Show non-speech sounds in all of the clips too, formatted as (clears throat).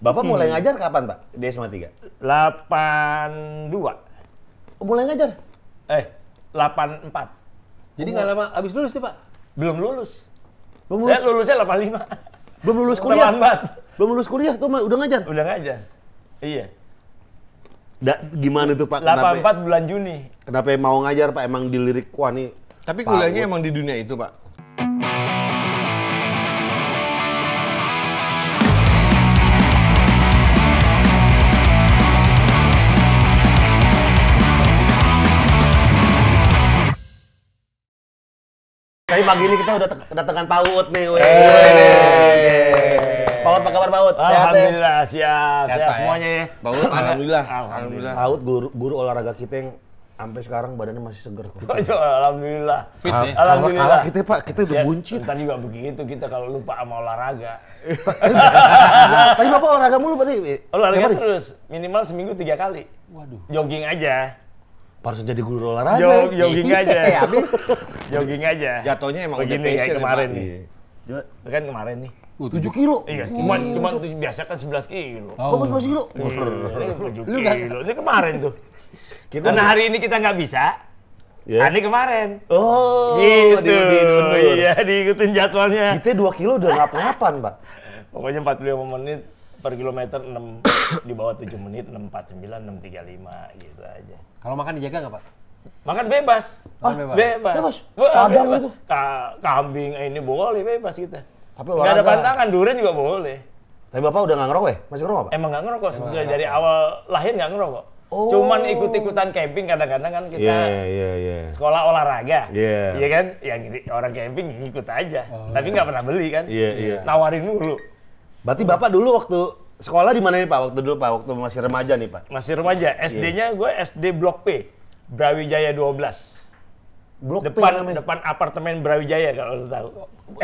Bapak mulai hmm. ngajar kapan, Pak? Di SMA 3? 82. Mulai ngajar? Eh, 84. Jadi nggak lama habis lulus sih, Pak? Belum lulus. Belum lulus. Saya lulusnya 85. Belum lulus kuliah. Terlambat. Belum lulus kuliah tuh udah ngajar. Udah ngajar. Iya. Da, gimana tuh Pak? 84 kenapa, bulan Juni. Kenapa mau ngajar Pak? Emang dilirik wah nih. Tapi kuliahnya emang di dunia itu Pak? Tapi pagi ini kita udah kedatangan Paut nih, weh. Paut, apa kabar Paut? Ya? Alhamdulillah, siap, siap, sehat ya. semuanya ya. Paut, alhamdulillah. Alhamdulillah. Paut guru, guru olahraga kita yang sampai sekarang badannya masih seger kok. (laughs) alhamdulillah. Fit, ya? Alhamdulillah. Kalau kita Pak, kita udah ya, buncit. Ntar juga begitu kita kalau lupa sama olahraga. (laughs) Tapi Bapak olahraga mulu berarti? Olahraga terus, minimal seminggu tiga kali. Waduh. Jogging aja harus jadi guru olahraga. Jog, jogging aja. (laughs) Ya, jogging aja. Jatuhnya emang Begini, udah passion kemarin nih. Iya. Kan kemarin nih. 7 kilo. Iya, cuma cuma biasa kan 11 kilo. Oh, sebelas kilo. Iya, Lu kilo. Ini kemarin tuh. Kita Karena hari ini kita nggak bisa. Yeah. Ani kemarin. Oh, gitu. Di, di, di, di, iya, diikutin jadwalnya. Kita 2 kilo udah ngap-ngapan, Pak. Pokoknya 45 menit per kilometer 6 di bawah 7 menit 649 635 gitu aja. Kalau makan dijaga nggak Pak? Makan bebas. Makan ah, bebas. Bebas. bebas. bebas. bebas. itu. Ka kambing eh, ini boleh bebas kita. Tapi nggak Gak ada pantangan, durian juga boleh. Tapi Bapak udah nggak ngerokok ya? Masih ngerokok, Pak? Emang nggak ngerokok sebetulnya dari awal lahir nggak ngerokok. Oh. Cuman ikut-ikutan camping kadang-kadang kan kita yeah, yeah, yeah. sekolah olahraga. Iya yeah. kan? Yang orang camping ikut aja. Oh. Tapi nggak pernah beli kan? Iya, yeah, Yeah. Tawarin mulu. Berarti Bapak dulu waktu Sekolah di mana nih Pak? Waktu dulu Pak, waktu masih remaja nih Pak. Masih remaja. Iya. SD-nya yeah. gue SD Blok P, Brawijaya 12. Blok depan, P Depan apartemen Brawijaya kalau lo tahu.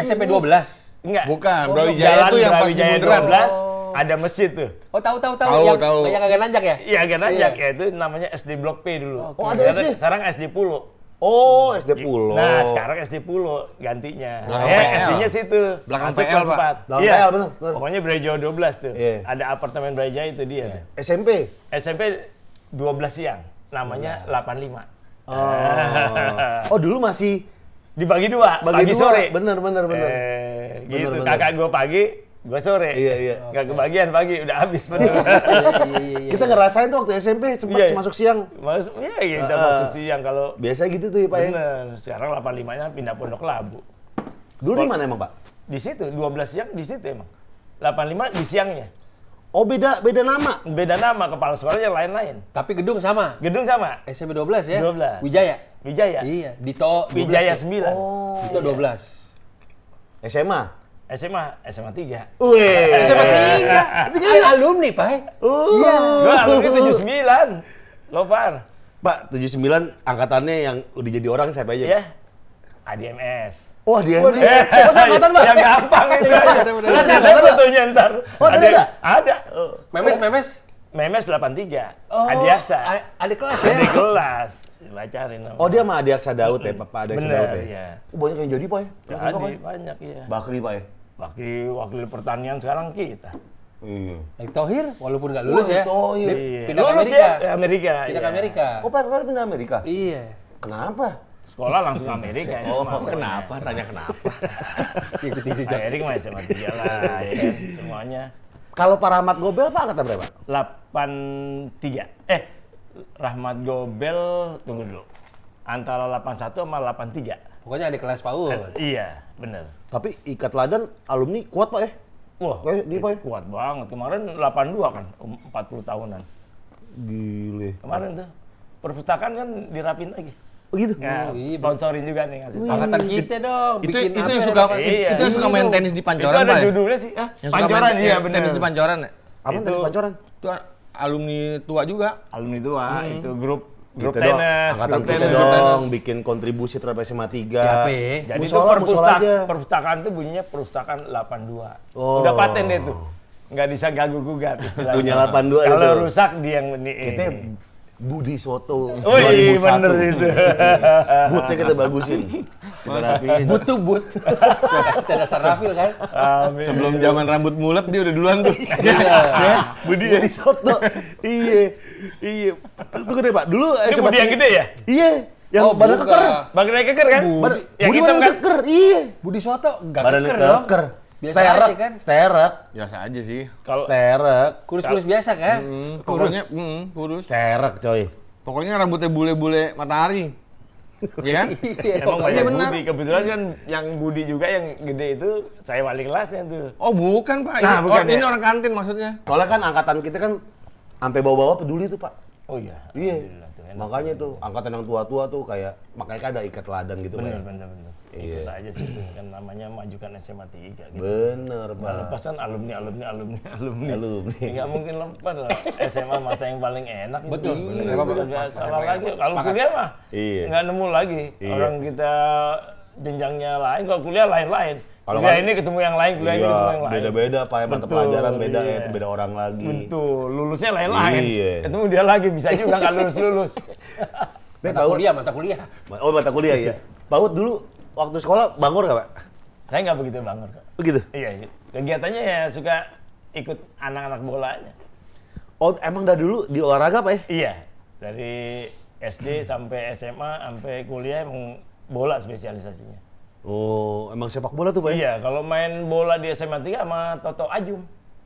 SMP 12? Enggak. Bukan, oh, Brawijaya itu yang Brawijaya pas 12, oh. ada masjid tuh. Oh tahu tahu tahu. Tahu yang, tahu. Yang agak nanjak ya? Iya agak nanjak yeah. ya itu namanya SD Blok P dulu. Oh, okay. ada SD. Sekarang SD Pulau Oh, nah, SD Pulo. Nah, sekarang SD Pulo gantinya. Belakang ya, eh, SD-nya situ. Belakang Masuk PL, Pak. Belakang iya. PL, betul, bener. Pokoknya Brejo 12 tuh. Yeah. Ada apartemen Brejo itu dia. Yeah. SMP? SMP 12 siang. Namanya yeah. Iya. 85. Oh. (laughs) oh, dulu masih dibagi dua, Bagi pagi dua. sore. Bener, bener, bener. Eh, bener, gitu. Bener. Kakak gue pagi, gue sore iya iya nggak Gak kebagian pagi udah habis iya iya iya, iya, iya, iya, kita ngerasain tuh waktu SMP sempat iya, masuk siang masuk iya iya kita uh, masuk siang kalau biasa gitu tuh ya pak ya? bener. ya sekarang 85 nya pindah pondok labu dulu di mana emang pak di situ 12 siang di situ emang 85 di siangnya Oh beda beda nama. Beda nama kepala sekolahnya lain-lain. Tapi gedung sama. Gedung sama. SMP 12 ya. 12. Wijaya. Wijaya. Iya. Dito Wijaya 9. Ya? Oh. Dito 12. SMA. SMA, SMA tiga, Wih. SMA tiga, Tapi (laughs) kan alumni, Pak. Uh. Iya. Gua alumni 79. Lopar. Pak, tujuh sembilan angkatannya yang udah jadi orang siapa aja? Iya. ADMS. Wah, oh, dia. Oh, dia. Oh, angkatan, Pak. Yang gampang itu aja. Iya, iya, iya, lah, siapa betulnya ntar? Oh, ada. Ada. ada. Memes, memes. Memes tiga. Oh, Adiasa. Adik kelas ya? Adik kelas. nama. Oh, dia sama Adiasa Daud ya, Papa Daud ya? Iya. banyak yang jadi, Pak ya? Banyak, ya? banyak, iya. Bakri, Pak ya? wakil wakil pertanian sekarang kita. Iya. Erick Thohir walaupun nggak lulus Wah, ya. Thohir. Iya. Pindah lulus ke Amerika. Ya? Amerika. Pindah iya. ke Amerika. Oh, Pak Erick pindah Amerika. Iya. Kenapa? Sekolah langsung Amerika. (laughs) Ya, oh, ya, kenapa? Ya. Tanya kenapa. (laughs) Ikuti jejak. Pak Erick masih sama dia lah, (laughs) ya kan, Semuanya. Kalau Pak Rahmat Gobel Pak kata berapa? 83. Eh, Rahmat Gobel tunggu dulu. Antara 81 sama 83. Pokoknya ada kelas Paul. Eh, iya, bener. Tapi ikat ladan alumni kuat pak ya? Wah, Kayak, dia, pak, ya? Eh, kuat banget. Kemarin 82 kan, 40 um, tahunan. Gile. Kemarin tuh, perpustakaan kan dirapin lagi. Oh gitu. Ya, oh, iya. sponsorin juga nih ngasih. Angkatan kita dong. Itu, bikin itu yang ya suka iya. itu yang suka main tenis di pancoran. Itu ada ya? judulnya sih. yang pancoran iya benar. Tenis di pancoran. Ya? Apa tenis pancoran? Itu alumni tua juga. Alumni tua, hmm. itu grup Grup gitu tenis, dong, angkatan grup kita tenis, dong, tenis. bikin kontribusi terhadap SMA 3. Capek. Jadi musola, itu perpustaka, perpustakaan itu bunyinya perpustakaan 82. Oh. Udah paten deh tuh. Nggak bisa ganggu gugat istilahnya. Punya 82 Kalau rusak dia yang meniin. Kita Budi Soto oh, 2001. Iya, iya bener itu. (laughs) Bootnya kita bagusin. Kita rapiin. Boot tuh boot. Secara Sarafil kan. Amin. Sebelum zaman rambut mulet dia udah duluan tuh. (laughs) Iya. Ya? Budi, Budi Soto. iya. Iya. Itu gede, Pak. Dulu eh, Ini Budi yang gede ya? Iya. Yang oh, badan keker. Badan keker kan? Budi, Budi yang kan? keker. Iya. Budi Soto enggak keker dong. Badan keker. Biasa sterek, aja kan? Sterek. Biasa aja sih. Kalau sterek. Kurus-kurus biasa kan? Mm, kurus. Pokoknya, mm, kurus. Sterek, coy. Pokoknya rambutnya bule-bule matahari. Iya kan? (laughs) Iya. Emang iya, banyak ya, Budi. Kebetulan kan yang Budi juga yang gede itu saya wali kelasnya tuh. Oh bukan pak. Nah, ini, bukan oh, ya? ini orang kantin maksudnya. Soalnya kan angkatan kita kan sampai bawa-bawa peduli tuh pak. Oh iya. Iya. Makanya tuh angkatan yang tua-tua tuh kayak makanya kan ada ikat ladang gitu. Bener, ya. benar bener, bener. Iya. ikut yeah. aja sih itu kan namanya majukan SMA 3 gitu. Bener nah, Pak. Nah, lepasan alumni alumni alumni alumni. Alumni. Enggak mungkin lepas lah. SMA masa yang paling enak gitu. Betul. Iya, SMA enggak salah lagi. Kalau kuliah mah iya. enggak nemu lagi. Iya. Orang kita jenjangnya lain, kalau kuliah lain-lain. Kalau ya, ini ketemu yang lain, kuliah iya, ini ketemu yang lain. Beda-beda, Pak. Ya, pelajaran beda, iya. ya, beda orang lagi. Betul. Lulusnya lain-lain. Iya. Ketemu dia lagi, bisa juga nggak lulus-lulus. mata kuliah, mata kuliah. Oh, mata kuliah ya. Pak dulu waktu sekolah bangun gak pak? Saya nggak begitu bangun kok. Begitu? Oh, iya, iya, kegiatannya ya suka ikut anak-anak bola aja. Oh, emang dari dulu di olahraga Pak ya? Iya. Dari SD hmm. sampai SMA sampai kuliah emang bola spesialisasinya. Oh, emang sepak bola tuh Pak ya? Iya, kalau main bola di SMA 3 sama Toto Ajum.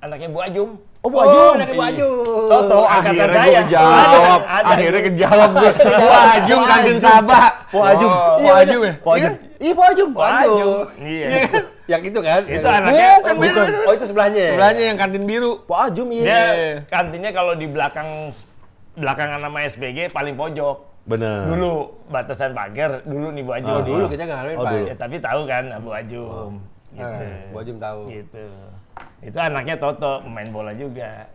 Anaknya Bu Ajum. Oh, Bu Ajum. Oh, anaknya Bu iya. Ajum. Toto, akhirnya angkatan saya. Kejawab. Ada, ada. Akhirnya kejawab gue. Bu Ajum, kantin Sabah. Bu Ajum. Oh, iya, ya? Bu Ajum ya? Bu Ajum. Iya Pajum. Pajum. Iya. iya. (laughs) yang itu kan? Itu ya. anaknya. Bukan, oh, bukan. Oh itu sebelahnya. Sebelahnya yang kantin biru. Pajum iya. Dia kantinnya kalau di belakang belakangan nama SBG paling pojok. Benar. Dulu batasan pagar, dulu nih Bu Ajum. Oh, dulu kita nggak ngalamin oh, Pak. Ya, tapi tahu kan Bu hmm. Ajum. Oh. Gitu. Eh, Bu Ajum tahu. Gitu. Itu anaknya Toto, main bola juga.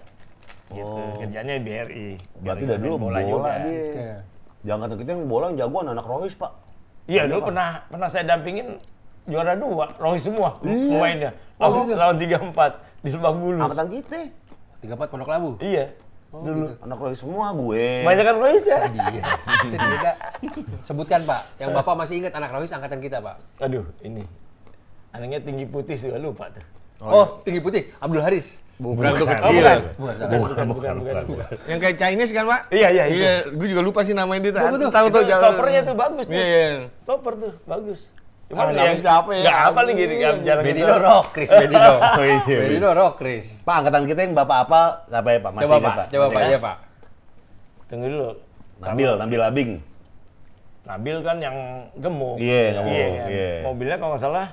Gitu. Oh. Kerjanya di BRI. Berarti dari dulu bola, bola juga. dia. Okay. Iya. Jangan kita yang bola yang jagoan anak Rohis, Pak. Iya, dulu pernah pernah saya dampingin juara dua, Rohi semua iya. pemainnya. Oh, lawan, oh, lawan tiga empat di Lebak Bulus. Angkatan kita. Tiga empat Pondok Labu. Iya. Oh, dulu gitu. anak semua gue. Banyak kan Roy ya. Sedih. Ya. Sebutkan Pak, yang eh. Bapak masih ingat anak Roy angkatan kita Pak. Aduh, ini. Anaknya tinggi putih sudah lupa tuh. Oh, iya. oh tinggi putih Abdul Haris. Oh, bukan, bukan, bukan, bukan, bukan, bukan, bukan, bukan, bukan, Yang kayak Chinese kan, Pak? Iya, iya, iya. iya Gue juga lupa sih namanya dia. Tahu tahu tuh jalan. Stoppernya tuh bagus tuh. Iya, iya. Stopper tuh bagus. Cuma ah, yang siapa ya? Gak apa nih gini, kan, iya. jarang Bedino gitu. rock, Chris, Benino. (laughs) oh, iya, Bedino rock, Chris. Pak, angkatan kita yang bapak apa, Siapa ya Pak? Masih coba, Pak. Coba, Pak, iya, Pak. Tunggu dulu. Nabil, Nabil Abing. Nabil kan yang gemuk. Iya, yeah, gemuk. Kan? Yeah, yeah. Mobilnya kalau nggak salah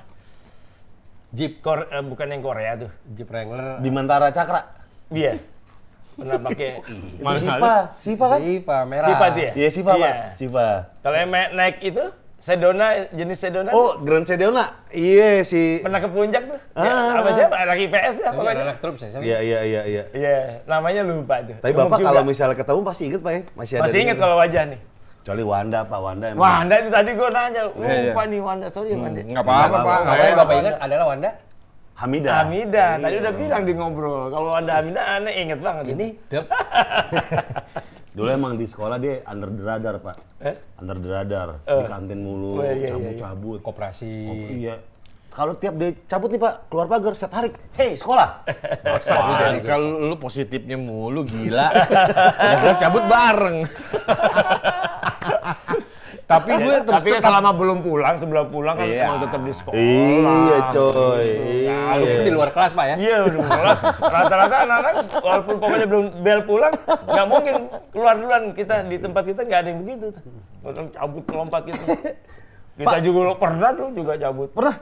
Jeep Kor uh, eh, bukan yang Korea tuh, Jeep Wrangler. Di Mentara Cakra. Iya. Pernah pakai Mana Siva, Siva kan? Siva merah. Siva dia. Ya? Iya, Siva, iya. Siva. Kalau yang naik itu Sedona jenis Sedona. Oh, tuh. Grand Sedona. Iya si Pernah ke puncak tuh. Ah. Ya, apa siapa? Anak IPS dah iya, pokoknya. Anak trup saya. Iya, iya, iya, iya. Iya, namanya lupa tuh. Tapi Bapak kalau misalnya ketemu pasti inget Pak ya? Masih ada. Masih inget kalau wajah nih. Kecuali Wanda, Pak Wanda emang. Wanda itu tadi gue nanya, lupa iya, oh, iya. nih Wanda, sorry ya Wanda. Enggak apa-apa, Pak. Enggak apa-apa, Bapak ingat adalah Wanda. Hamida. Hamida, iya. tadi udah bilang di ngobrol. Kalau Wanda Hamida aneh inget banget. Ini, dep. (laughs) Dulu emang di sekolah dia under the radar, Pak. Eh? Under the radar. Uh. Di kantin mulu, oh, cabut-cabut. Oh, Koperasi. Oh, iya. Kalau tiap dia cabut nih Pak, keluar pagar, saya tarik. Hei, sekolah. (laughs) Masalah, kan gitu. kalau lu positifnya mulu, gila. (laughs) Udah cabut bareng tapi gue terus tapi tetap, selama belum pulang sebelum pulang kan iya. mau tetap di sekolah iya coy gitu kan. iya walaupun di luar kelas pak ya iya di luar kelas rata-rata anak-anak walaupun pokoknya belum bel pulang nggak mungkin keluar duluan kita di tempat kita nggak ada yang begitu orang cabut lompat gitu (laughs) kita pak, juga pernah tuh juga cabut pernah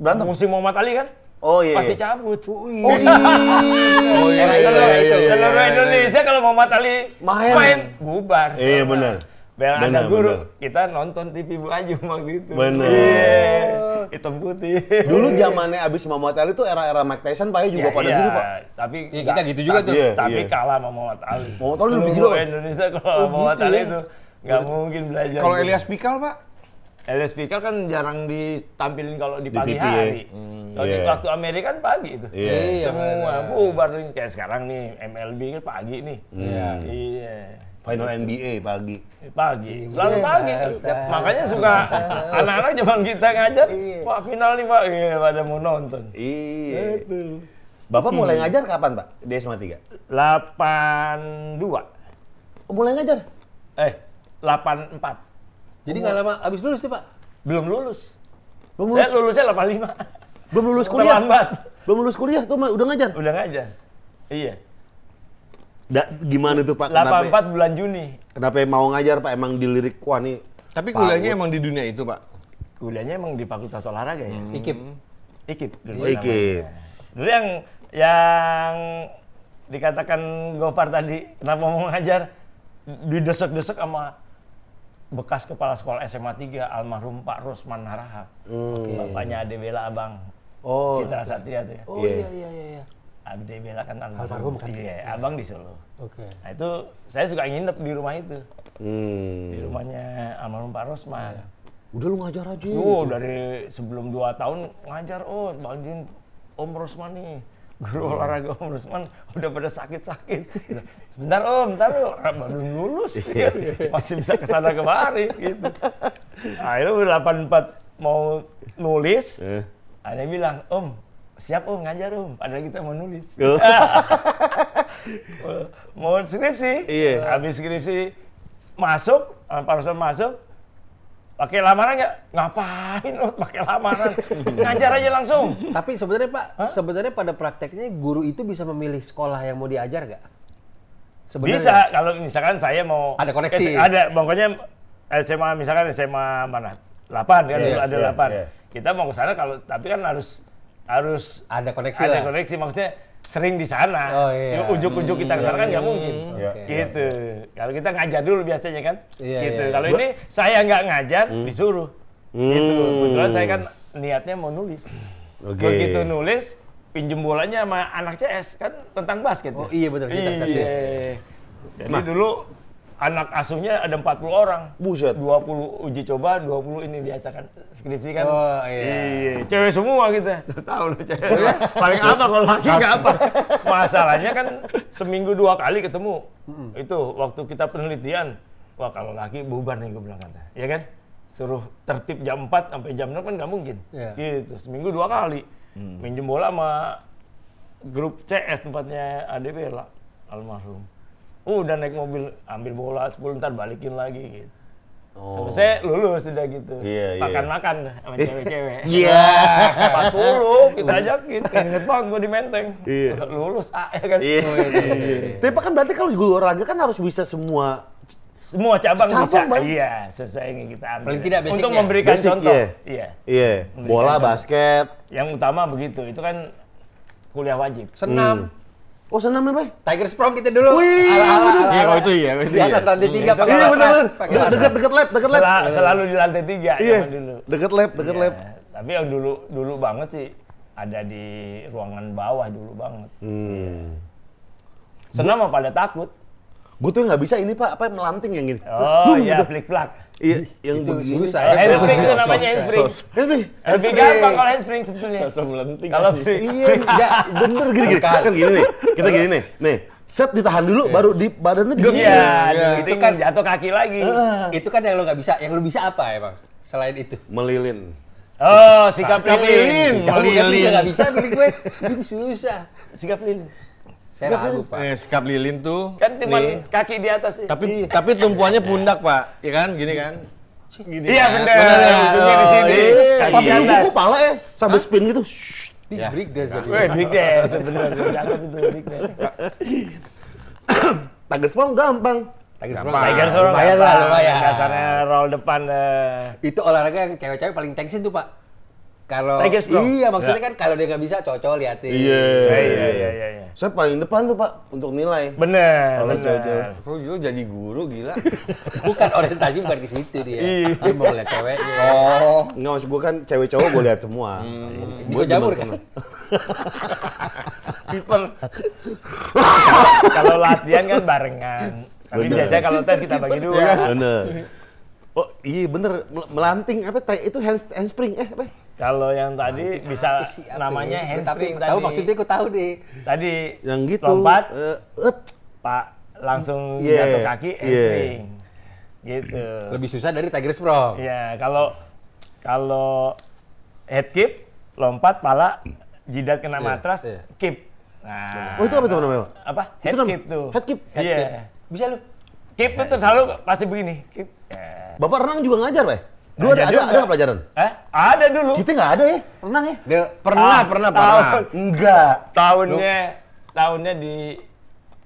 berantem musim Muhammad Ali kan Oh iya. Pasti iya. cabut, Oh iya. (laughs) oh iya. Seluruh iya, iya, Indonesia kalau Muhammad Ali main, main bubar. Iya benar. Bel Anda Guru, bener. kita nonton TV Bu Ajum waktu itu. Bener. Yeah. Hitam putih. Dulu zamannya abis Muhammad Ali tuh era-era Mike Tyson Pak ya juga yeah, pada iya. gitu Pak. Tapi ya, kita gitu juga tuh. Iya, tapi iya. kalah sama Muhammad Ali. Muhammad Ali lebih gila. Indonesia kalau oh, Muhammad gitu, Ali ya? tuh nggak mungkin belajar. Kalau gitu. Elias Pikal Pak? Elias Pikal kan jarang ditampilin kalau di pagi ya? hari. Ya. Hmm, kalau yeah. waktu Amerika kan pagi itu. Yeah. Iya. Iya, Semua bubar kayak sekarang nih MLB kan pagi nih. Iya. Yeah. Yeah. Final NBA pagi. Eh, pagi, selalu iya, pagi. Yeah, Makanya suka anak-anak zaman kita ngajar, Pak iya. final nih Pak, iya, pada mau nonton. Iya. Gitu. Bapak mulai hmm. ngajar kapan Pak? Di SMA 3? 82. Oh, mulai ngajar? Eh, 84. Jadi nggak lama abis lulus sih Pak? Belum lulus. Belum lulus? Saya lulusnya 85. Belum lulus kuliah? Belum lulus kuliah, tuh udah ngajar? Udah ngajar, iya. Da, gimana tuh Pak? 84 kenapa, ya? bulan Juni. Kenapa ya mau ngajar Pak? Emang dilirik wah nih. Tapi kuliahnya emang di dunia itu Pak? Kuliahnya emang di Fakultas Olahraga ya? Hmm. IKIP. IKIP dulu IKIP. Dulu yang yang dikatakan Gofar tadi, kenapa mau ngajar? Didesek-desek sama bekas kepala sekolah SMA 3 almarhum Pak Rusman Harahap. Hmm. Bapaknya Ade Abang. Oh. Citra Satria tuh ya. Oh iya iya iya. iya, iya. Abdi Belakan almarhum. Almarhum kan? Iya, ya. abang di Solo. Oke. Okay. Nah itu saya suka nginep di rumah itu. Hmm. Di rumahnya almarhum Pak Rosman. Ya. Udah lu ngajar aja. Oh, dari sebelum dua tahun ngajar, oh bantuin Om Rosman nih. Guru hmm. olahraga Om Rosman udah pada sakit-sakit. Gitu. Sebentar Om, bentar lu baru lulus. ya. Masih bisa kesana kemari gitu. Akhirnya 84 mau nulis, eh. ada bilang, Om siap om ngajar om padahal kita mau nulis oh. (laughs) mau skripsi iya habis skripsi masuk parusan masuk pakai lamaran nggak ngapain lo pakai lamaran ngajar aja langsung tapi sebenarnya pak Hah? sebenarnya pada prakteknya guru itu bisa memilih sekolah yang mau diajar nggak sebenarnya bisa kalau misalkan saya mau ada koneksi ada pokoknya SMA misalkan SMA mana 8 kan yeah, ada yeah, iya, yeah. kita mau ke sana kalau tapi kan harus harus ada koneksi ada lah. koneksi maksudnya sering di sana. Oh, iya. Ujuk-ujuk kita kesana kan nggak mungkin. Hmm, ya. okay. Gitu. Kalau kita ngajar dulu biasanya kan. Iya, gitu. Iya. Kalau ini saya nggak ngajar, hmm. disuruh. Gitu. Hmm. Kebetulan saya kan niatnya mau nulis. Okay. Begitu nulis, pinjem bolanya sama anak CS kan tentang basket. Oh ya? iya betul. Iya. Jadi nah. dulu anak asuhnya ada 40 orang. Buset. 20 uji coba, 20 ini diacakan skripsi kan. Oh iya. Iya, cewek semua kita. Gitu. Tahu loh cewek. Iya, paling apa kalau laki enggak apa. Masalahnya kan seminggu dua kali ketemu. Mm-hmm. Itu waktu kita penelitian, wah kalau laki bubar nih gue bilang kata. Ya kan? Suruh tertib jam 4 sampai jam 6 kan nggak mungkin. Yeah. Gitu, seminggu dua kali. Mm. Minjem bola sama grup CS tempatnya ADP lah almarhum udah naik mobil ambil bola sepuluh ntar balikin lagi gitu. Oh. lulus udah gitu. Iya, iya. Makan-makan yeah. sama eh. cewek-cewek. (laughs) Iya. -cewek. Nah, 40 kita iya. ajakin. Kan inget banget gue di Menteng. Yeah. Lulus A ya kan. Iya. Yeah. Tapi kan berarti kalau guru olahraga kan harus bisa semua semua cabang, cabang bisa. Bang. Iya, sesuai yang kita ambil. Paling tidak Untuk memberikan Basic, contoh. Iya. Iya. yeah. Bola, contoh. basket. Yang utama begitu. Itu kan kuliah wajib. Senam. Hmm Oh senam apa? Tiger Sprong kita dulu. Wih, ala -ala, Ala -ala. Iya, itu iya. di iya. atas lantai tiga. Hmm. Iya, bener, bener. Dekat, dekat lab, dekat lab. Sel selalu di lantai tiga. Ya iya, dulu. dekat lab, dekat iya. lab. Tapi yang dulu, dulu banget sih. Ada di ruangan bawah dulu banget. Hmm. Iya. Senam mah pada takut. Gue tuh nggak bisa ini pak, apa melanting yang gini. Oh iya, gitu. flik flak. Iya, yang itu saya, Handspring itu namanya handspring. Handspring. Lebih gampang kalau handspring sebetulnya. Kalau melenting. Kalau iya, enggak bener gini gini. Kan gini nih. Kita gini nih. Nih, set ditahan dulu iya. baru di badannya di iya, iya. iya, itu kan jatuh kaki lagi. Ah. Itu kan yang lo nggak bisa. Yang lo bisa apa emang? Selain itu. Melilin. Oh, sikap lilin. Sikap lilin. Melilin. Gak bisa, milik gue. Itu susah. Sikap lilin. Saya sikap lilin. Pak. Eh, sikap lilin tuh. Kan cuma kaki di atas sih. Tapi iya. tapi tumpuannya pundak, Pak. Ya kan? Gini kan? Gini iya, kan? Nah, benar. Benar ya. di sini. Iya, iya, iya. Tapi lu pala ya sambil Hah? spin gitu. Di ya. break dance jadi. Weh, break dance. Benar, Jangan itu break dance. (coughs) Tiger gampang. Tiger Strong. Tiger Strong lumayan lah, lumayan. Dasarnya roll depan. Eh. Itu olahraga yang cewek-cewek paling tensin tuh, Pak kalau Iya, maksudnya ya. kan kalau dia nggak bisa cocok liatin. Iya. Iya iya iya, iya, iya. Saya paling depan tuh, Pak, untuk nilai. Bener. Kalau cocok. Lu juga jadi guru gila. (laughs) bukan orientasi bukan ke situ dia. Iya. Dia mau lihat ceweknya. Oh, enggak maksud gua kan cewek cowok gua lihat semua. Hmm. Gua jamur kan. Kiper. (laughs) kalau latihan kan barengan. Tapi bener. biasanya kalau tes kita bagi dua. Iya, bener. Oh iya bener melanting apa itu hand handspring eh apa? Kalau yang tadi nah, bisa siap, namanya ya. handspring tapi, tadi. Tahu maksudnya aku tahu deh. Tadi yang gitu lompat uh, uh, Pak langsung yeah, jatuh kaki handspring. Yeah. Gitu. Lebih susah dari Tiger Pro. Iya, kalau kalau head kick lompat pala jidat kena yeah, matras yeah. kick. Nah, oh itu apa tuh namanya? Apa? Head itu tuh. Head kick, iya. Head yeah. Bisa lu. Kick itu selalu pasti begini. Keep. Yeah. Bapak renang juga ngajar, Pak? Lu ada, ada, ada, pelajaran? Eh? Ada dulu. Kita nggak ada ya? Pernah ya? Dia, pernah, ah, pernah, tahun, pernah. Enggak. Tahunnya, lu, tahunnya di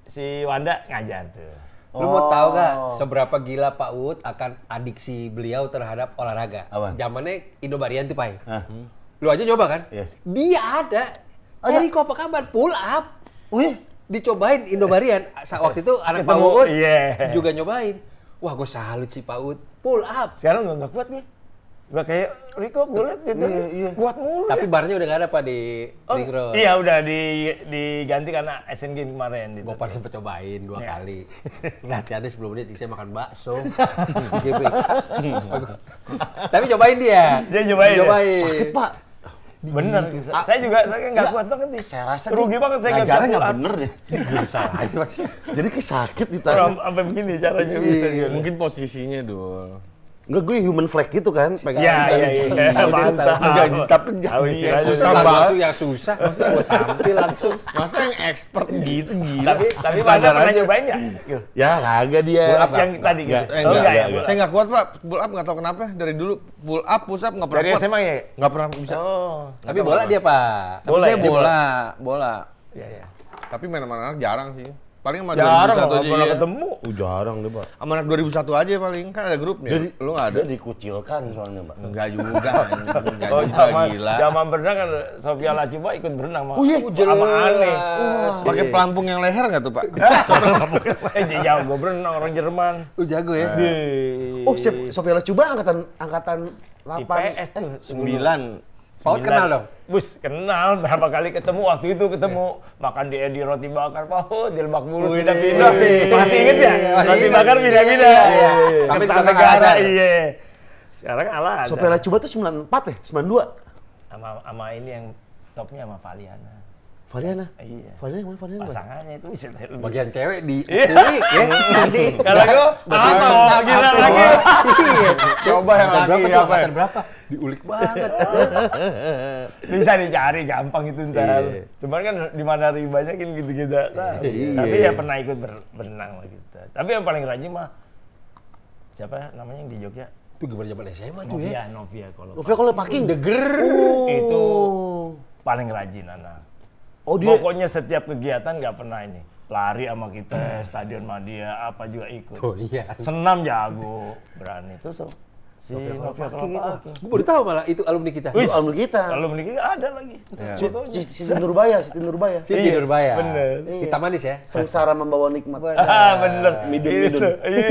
si Wanda ngajar tuh. Lu mau tahu gak oh. seberapa gila Pak Wood akan adiksi beliau terhadap olahraga? Apa? Zamannya Indobarian tuh, Pak. Hmm. Lu aja coba kan? Yeah. Dia ada. Jadi Eriko apa kabar? Pull up. Wih. Oh, iya? Dicobain Indobarian. Waktu itu anak Pak Wood yeah. juga nyobain. Wah, gue salut sih Pak Wood Pull up. Sekarang udah nggak kuat nih. Gak kayak Rico gue liat gitu. Iya, iya. Kuat mulu. Tapi ya. barnya udah gak ada Pak di oh, Iya udah di diganti karena Asian Games kemarin gitu. pernah sempet cobain dua yeah. kali. Nanti ada sebelum dia saya makan bakso. (laughs) Gitu, (laughs) Tapi cobain dia. Dia cobain. Ya? Cobain. cobain. Pak. Bener. A saya juga saya nggak kuat banget nih. Saya rasa rugi banget saya nggak bisa nggak bener deh. Gue (laughs) disalahin (laughs) Jadi kayak sakit ditanya. Sampai begini caranya iya, bisa. Mungkin posisinya dul. Enggak, gue human flag gitu kan. Pegang ya, ya ya iya. Mantap. Iya, kan. iya, iya. nah, enggak, tapi Ya, Susah banget. yang susah, masa gue tampil langsung. Masa yang expert (laughs) gitu, gila. Tapi, tapi mana pernah nyobain ya? Ya, kagak dia. Pull up yang tadi gitu. Eh, enggak, ya. Saya enggak eh, kuat, Pak. Pull up enggak tahu kenapa. Dari dulu pull up, push up enggak pernah kuat. Dari SMA ya? Enggak pernah bisa. Oh. Tapi bola dia, Pak. Ya? Bola bola, bola. Ya, ya. Tapi main-main jarang sih. Paling sama jarang, 2001 aja. ya. ketemu. Uh, jarang deh, Pak. Sama anak 2001 aja paling. Kan ada grupnya. Jadi, lu gak ada. Dia dikucilkan soalnya, Pak. Enggak juga. Enggak (laughs) oh, juga, zaman, gila. Zaman berenang kan Sofia Lajiba ikut berenang, Pak. Oh iya, Sama aneh. Uh, Pakai pelampung yang leher gak tuh, Pak? (laughs) eh, jauh gue berenang orang Jerman. Uh, jago ya. Eh. Oh, Sofia Lajiba angkatan angkatan 8. IPS tuh. 9. Eh, Paut oh, kenal dong? Bus, kenal. Berapa kali ketemu waktu itu ketemu. Iya. Makan di Edi roti bakar, Paut. Oh, di lembak Bulu, pindah-pindah. Iya, iya, Masih inget ya? Roti bakar pindah-pindah. Tapi Sampai negara, iya. Sekarang ala ada. Sopela Cuba tuh 94 ya? 92? Sama, sama ini yang topnya sama Valiana. Valiana. Iya. Valiana mana Valiana? Pasangannya itu bisa Bagian cewek di iya. kulik ya. Nanti (laughs) Kalau ya, gua apa gila lagi. (laughs) Iya. Coba yang lagi berapa, apa? Ya? berapa? Diulik banget. (laughs) bisa dicari gampang itu ntar. Iya. Cuman kan di mana ribanya kan gitu-gitu. Nah, iya. Tapi ya pernah ikut ber berenang lah gitu. Tapi yang paling rajin mah siapa namanya yang di Jogja? Itu gimana zaman SMA tuh ya? Novia, Novia kalau Novia kalau parking deger. Uh, itu oh. paling rajin anak Oh, dia... Pokoknya setiap kegiatan nggak pernah ini. Lari sama kita, hmm. Stadion Madia, apa juga ikut. Oh, iya. Senam jago, berani. itu so, si Novia Kelapa Gue baru tahu malah itu alumni kita. Wih, alumni kita. Alumni kita ada lagi. Yeah. Si, si, si (laughs) Nurbaya, si Nurbaya. Si iya, Nurbaya. Bener. Kita iya. manis ya. Sengsara membawa nikmat. Bener. (laughs) Ah, bener. Midun, iya. midun. Iya.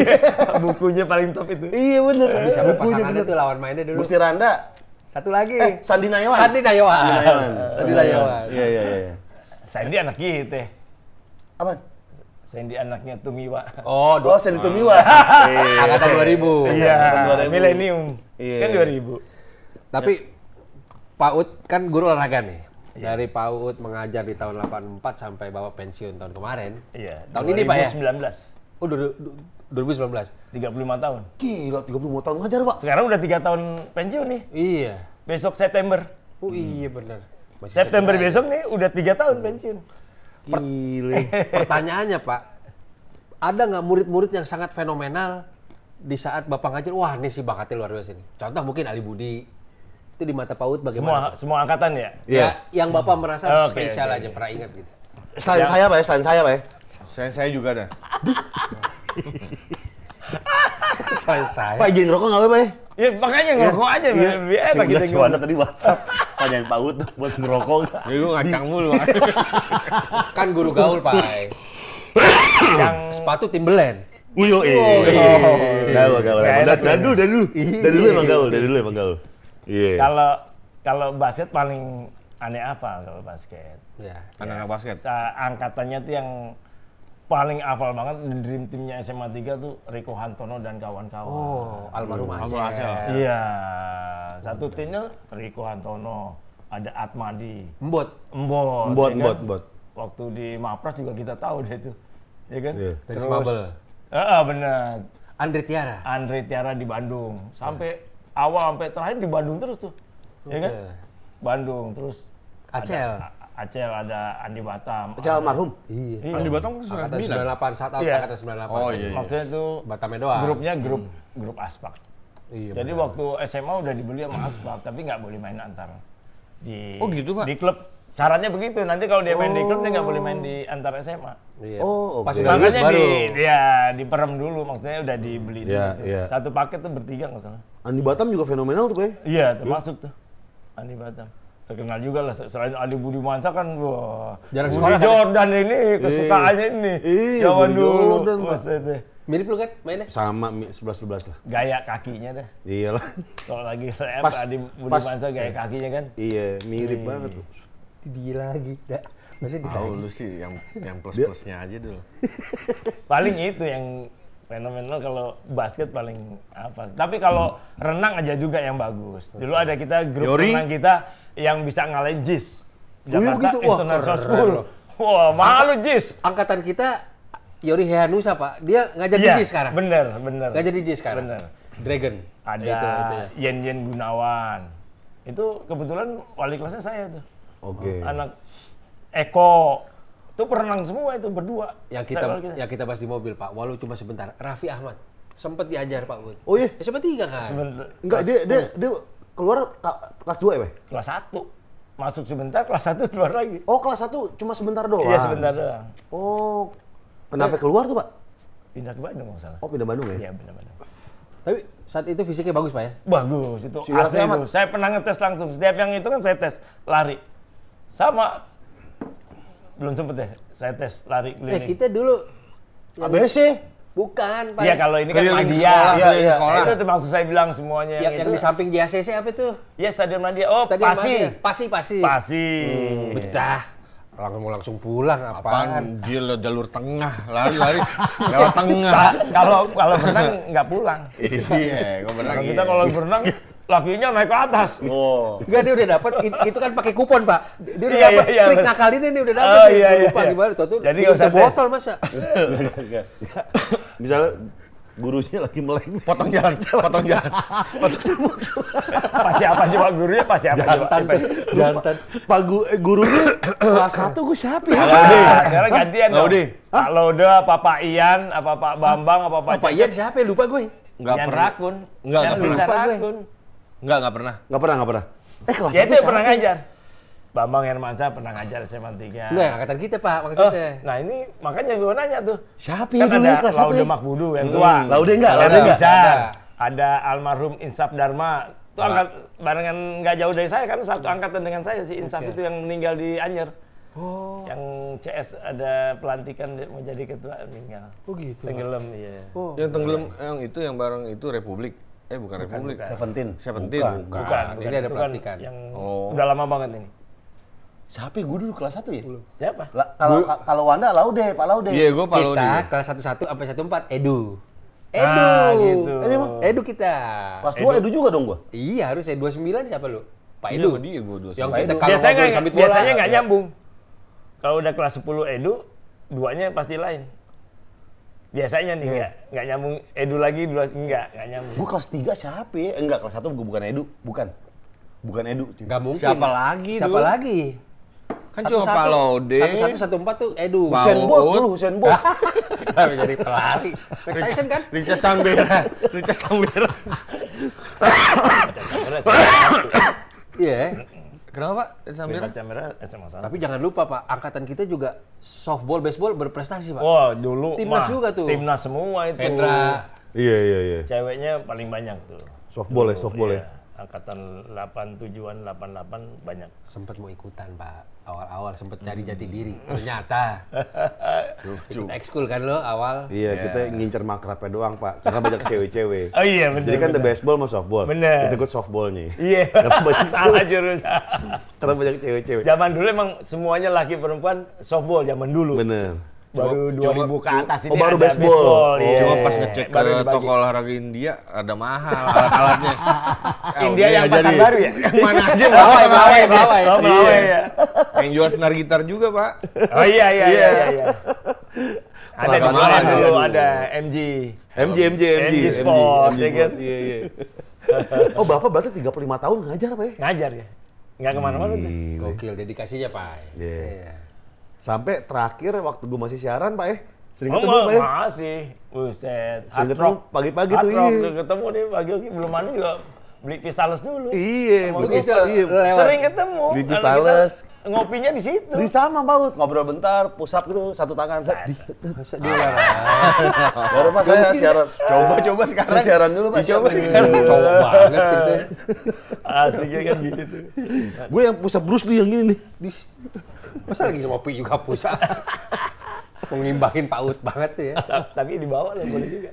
Bukunya paling top itu. Iya, bener. Siapa pasangannya tuh lawan mainnya dulu. Gusti Randa. Satu lagi. Eh, Sandi Nayawan. Sandi Nayawan. Sandi Nayawan. Sandi Nayawan. Iya, iya, iya. Sandy anak gitu. Apa? Sandy anaknya Tumiwa. Oh, dua. Oh, Sandy Tumiwa. Ah, iya. Angkatan 2000. Iya, milenium. Yeah. Kan 2000. Iya. Tapi Pak Ut kan guru olahraga nih. Yeah. Dari Ut mengajar di tahun 84 sampai bawa pensiun tahun kemarin. Iya. Tahun 2019. ini Pak ya? 2019. Oh, 2019. 35 tahun. Gila, 35 tahun ngajar, Pak. Sekarang udah 3 tahun pensiun nih. Iya. Besok September. Oh iya benar. September besok nih udah tiga tahun hmm. pensiun. Per Gile. Pertanyaannya Pak, ada nggak murid-murid yang sangat fenomenal di saat Bapak ngajar, wah ini sih bakatnya luar biasa ini. Contoh mungkin Ali Budi, itu di mata Paut bagaimana? Semua, semua angkatan ya? ya iya. Yeah. Yang Bapak merasa oh, hmm. okay, spesial okay, aja, okay. pernah ingat gitu. Selain ya. saya Pak ya, selain saya Pak ya. Selain saya juga ada. selain (laughs) saya. Pak izin rokok nggak apa-apa ya? Ya makanya iya. ngerokok ya. aja, ya. Ya, ya, enak gitu. Gue tadi WhatsApp tanyain Pak Ut buat ngerokok nggak? Ya, gue ngacang mulu. (laughs) kan guru gaul, Pak. yang sepatu Timberland. Wih, oh, gaul, gaul. Iya, iya, dan iya. dulu, dan dulu, dan dulu emang gaul, dan dulu emang gaul. Iya. Kalau kalau basket paling aneh apa kalau basket? Ya, anak basket. Angkatannya tuh yang paling hafal banget di dream teamnya SMA 3 tuh Riko Hantono dan kawan-kawan. Oh, almarhum Aceh. Ya. Iya. Satu timnya Riko Hantono, ada Atmadi. Mbot. Mbot. Mbot, ya kan? Mbot. Waktu di Mapras juga kita tahu deh itu. Ya kan? Yeah. Terus Mabel. uh, uh, benar. Andre Tiara. Andre Tiara di Bandung. Sampai yeah. awal sampai terakhir di Bandung terus tuh. Ya kan? Iya. Bandung terus Aceh. Acel, ada Andi Batam. Acel almarhum? Iya. iya. Andi Batam kan 98. 98 saat iya. tahun 98. Oh iya, iya, Maksudnya itu Batam doang. Grupnya grup hmm. grup Aspak. Iya, Jadi benar. waktu SMA udah dibeli sama Aspak, tapi nggak boleh main antar di Oh gitu, Pak. Di klub Caranya begitu. Nanti kalau dia main oh. di klub dia nggak oh. boleh main di antar SMA. Iya. Oh, okay. pas makanya baru. di ya di perem dulu maksudnya udah dibeli yeah, gitu. yeah. Satu paket tuh bertiga nggak salah. Andi Batam juga fenomenal tuh, Pak. Ya? Iya, termasuk tuh. Andi Batam terkenal juga lah selain Adi Budi Mansa kan wah Jarang Budi sekolah, Jordan kan? ini iya. kesukaannya ini iya, zaman dulu Jordan, mirip lu kan mainnya sama sebelas sebelas lah gaya kakinya dah iyalah kalau lagi slam pas, Adi Budi pas, gaya kakinya kan iya mirip Iyi. banget tuh dia lagi dah Maksudnya oh, lu sih yang yang plus plusnya aja dulu. Paling itu yang fenomenal kalau basket paling apa. Tapi kalau hmm. renang aja juga yang bagus. Dulu ada kita grup Yori. renang kita yang bisa ngalahin JIS. Oh, iya Jakarta gitu. Wah, International School. Wah, malu JIS. Angkatan kita Yori Hehanusa, Pak. Dia ngajar di iya, JIS sekarang. Bener, bener. Ngajar di JIS sekarang. Bener. Dragon. Ada itu, itu ya. Yen Yen Gunawan. Itu kebetulan wali kelasnya saya tuh. Oke. Okay. Anak Eko itu perenang semua itu berdua. Yang kita, kita. yang gitu. ya, kita bahas di mobil Pak, walau cuma sebentar. Raffi Ahmad sempat diajar Pak Bud. Oh iya. Ya, sempat tiga kan. Sebentar. Enggak dia, dia dia keluar kelas dua ya, Pak? Kelas satu masuk sebentar, kelas 1 keluar lagi. Oh, kelas satu cuma sebentar doang? Iya, sebentar doang. Oh, kenapa iya. keluar tuh, Pak? Pindah ke Bandung, nggak salah. Oh, pindah Bandung ya? Iya, pindah Bandung. Tapi saat itu fisiknya bagus, Pak ya? Bagus, itu si asli itu. Saya pernah ngetes langsung. Setiap yang itu kan saya tes lari. Sama belum sempet ya saya tes lari klinik. Eh kita dulu ABC Bukan, Pak. Iya, kalau ini kan Madia. Iya, iya. Nah, itu maksud saya bilang semuanya ya, yang, yang gitu. di samping di ACC apa itu? Iya, Stadion Madia. Oh, Stadion Pasi. Madia. Pasi, Pasi. Pasi. Hmm, betah. Langsung mau langsung pulang apa? apaan? Dia jalur tengah, lari-lari (laughs) lewat tengah. Kalau kalau berenang nggak pulang. Iya, kalau berenang. Kita kalau iya. berenang (laughs) lakinya naik ke atas. Oh. Enggak dia udah dapat itu kan pakai kupon, Pak. Dia udah iya, dapat iya, trik nakal ini nih udah dapat. Oh, iya, iya, lupa iya. gimana tuh. tuh Jadi enggak usah botol masa. (laughs) Misalnya gurunya lagi melek potong jalan potong jalan pasti apa coba gurunya pasti apa jantan coba. jantan pak gu, eh, gurunya kelas satu gue siapa ya nah, sekarang gantian dong Pak Loda, apa Pak Ian, apa Pak Bambang, apa Pak Pak Ian siapa? Ya? Lupa gue. Enggak pernah. Rakun. Enggak, enggak pernah. Enggak, enggak pernah. Enggak pernah, enggak pernah. Eh, kelas ya, itu pernah ngajar. Bambang Hermansyah pernah ngajar SMA 3. Enggak, angkatan kita, Pak, maksudnya. Oh, nah, ini makanya gue nanya tuh. Siapa kan dulu ada kelas Laude ya? Makbudu yang hmm, tua. Hmm. Laude enggak, Laude enggak. Bisa. Ada. almarhum Insaf Dharma. Itu ah. angkat barengan nggak jauh dari saya kan satu angkatan dengan saya si Insaf okay. itu yang meninggal di Anyer. Oh. Yang CS ada pelantikan mau jadi ketua meninggal. Oh gitu. Tenggelam, iya. Oh. Yang tenggelam yang itu yang bareng itu Republik eh bukan, bukan Republik. Seventeen. Seventeen. Bukan. Bukan. bukan. bukan. Ini ada kan pelatihan. Yang oh. udah lama banget ini. Siapa ya? Gue dulu kelas 1 ya? Belum. Siapa? Kalau kalau Wanda Laude, Pak Laude. Iya, gue Pak Laude. Kita kelas 1-1 sampai 1-4, Edu. Edu. Ah, gitu. Edu, emang? Edu kita. Kelas 2 Edu. Edu juga dong gue? Iya, harus Edu 29 siapa lu? Pak iya, Edu. Iya, dia gue 29. Yang kita kalau ngobrol sambit bola. Biasanya nggak nyambung. Kalau udah kelas 10 Edu, duanya pasti lain biasanya nih iya. nggak yeah. nggak nyambung Edu lagi dulu nggak nggak nyambung. Gue kelas 3 siapa ya? Enggak kelas 1 gue bukan Edu, bukan. Bukan Edu. Gak mungkin. Siapa lagi? Siapa dulu? lagi? Kan satu, cuma Palode. Satu satu satu empat tuh Edu. Hussein Bolt dulu Hussein Bolt. (laughs) Tapi jadi pelari. Tyson kan? Richard Sambera. Richard Sambera. Iya. Kenapa Pak? Samira? Merah? Eh, SMA Sana. Tapi jangan lupa Pak, angkatan kita juga softball, baseball berprestasi Pak. Wah dulu timnas juga tuh. Timnas semua itu. Hendra. Iya iya iya. Ceweknya paling banyak tuh. Softball ya, softball ya angkatan 87-an 88 banyak. Sempat mau ikutan Pak awal-awal sempat cari hmm. jati diri ternyata. (laughs) Cukup. ekskul kan lo awal. Iya yeah. kita ngincer makrabnya doang Pak karena banyak cewek-cewek. (laughs) Oh iya benar. Jadi kan bener. the baseball mau softball. Benar. Kita ikut softballnya. Iya. Yeah. (laughs) banyak salah jurusan. karena banyak cewek-cewek. Zaman dulu emang semuanya laki perempuan softball zaman dulu. Benar baru dua ribu ke atas ini oh, baru baseball. baseball oh. Iya. Cuma pas ngecek baru ke toko olahraga India ada mahal alat-alatnya. (laughs) India yang pasar iya, baru ya? Yang (laughs) mana aja bawa bawa bawa bawa, bawa, bawa, bawa, bawa ya. Yang jual senar gitar juga, Pak. Oh iya iya iya iya. iya ada di mana ada, ada MG. MG MG MG MG Sport, ya kan? Iya iya. (laughs) Oh, Bapak berarti 35 tahun ngajar, Pak ya? Ngajar ya. Enggak kemana-mana. Gokil dedikasinya, Pak. Iya. Sampai terakhir waktu gue masih siaran, Pak eh. Sering oh, ketemu, Pak eh. Masih. Buset. Sering ketemu pagi-pagi tuh, iya. ketemu nih pagi-pagi. Belum mandi juga beli pistales dulu. Iya, beli iya. Sering ketemu. Beli pistales. Ngopinya di situ. Di sama baut, ngobrol bentar, pusap gitu satu tangan. Set. Set di (laughs) Baru pas saya siaran. Coba coba sekarang. Saya siaran dulu Pak. Coba iya. sekarang. (laughs) Coba banget gitu. Asiknya kan gitu. Gue yang pusap Bruce tuh yang gini nih. bis. Masa lagi ngopi juga pusat? (laughs) Pak paut banget tuh ya. (laughs) Tapi dibawa lah boleh juga.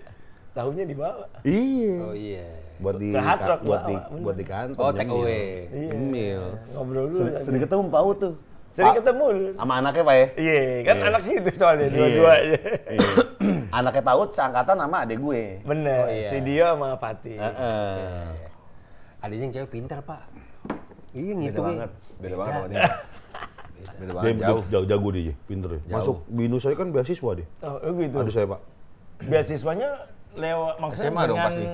Tahunya dibawa. Iya. Oh iya. Buat di, ka, buat, di buat di kantor. Oh take away. Iya. Ngobrol dulu. Sering ketemu paut tuh. Sering ketemu. Sama anaknya Pak ya? Iya, kan iya. anak sih situ soalnya iya. dua-duanya. Iya. (clears throat) anaknya Paut seangkatan sama adik gue. Bener, oh, iya. si Dio sama Fatih. Uh Adiknya yang cewek pintar Pak. Iya gitu. Beda banget. Beda, banget (laughs) Gitu. dia jauh. jauh. Jago dia, pinter. Jauh. Masuk binus saya kan beasiswa dia. Oh, oh gitu. Aduh saya, Pak. Beasiswanya lewat maksudnya SMA dengan pasti.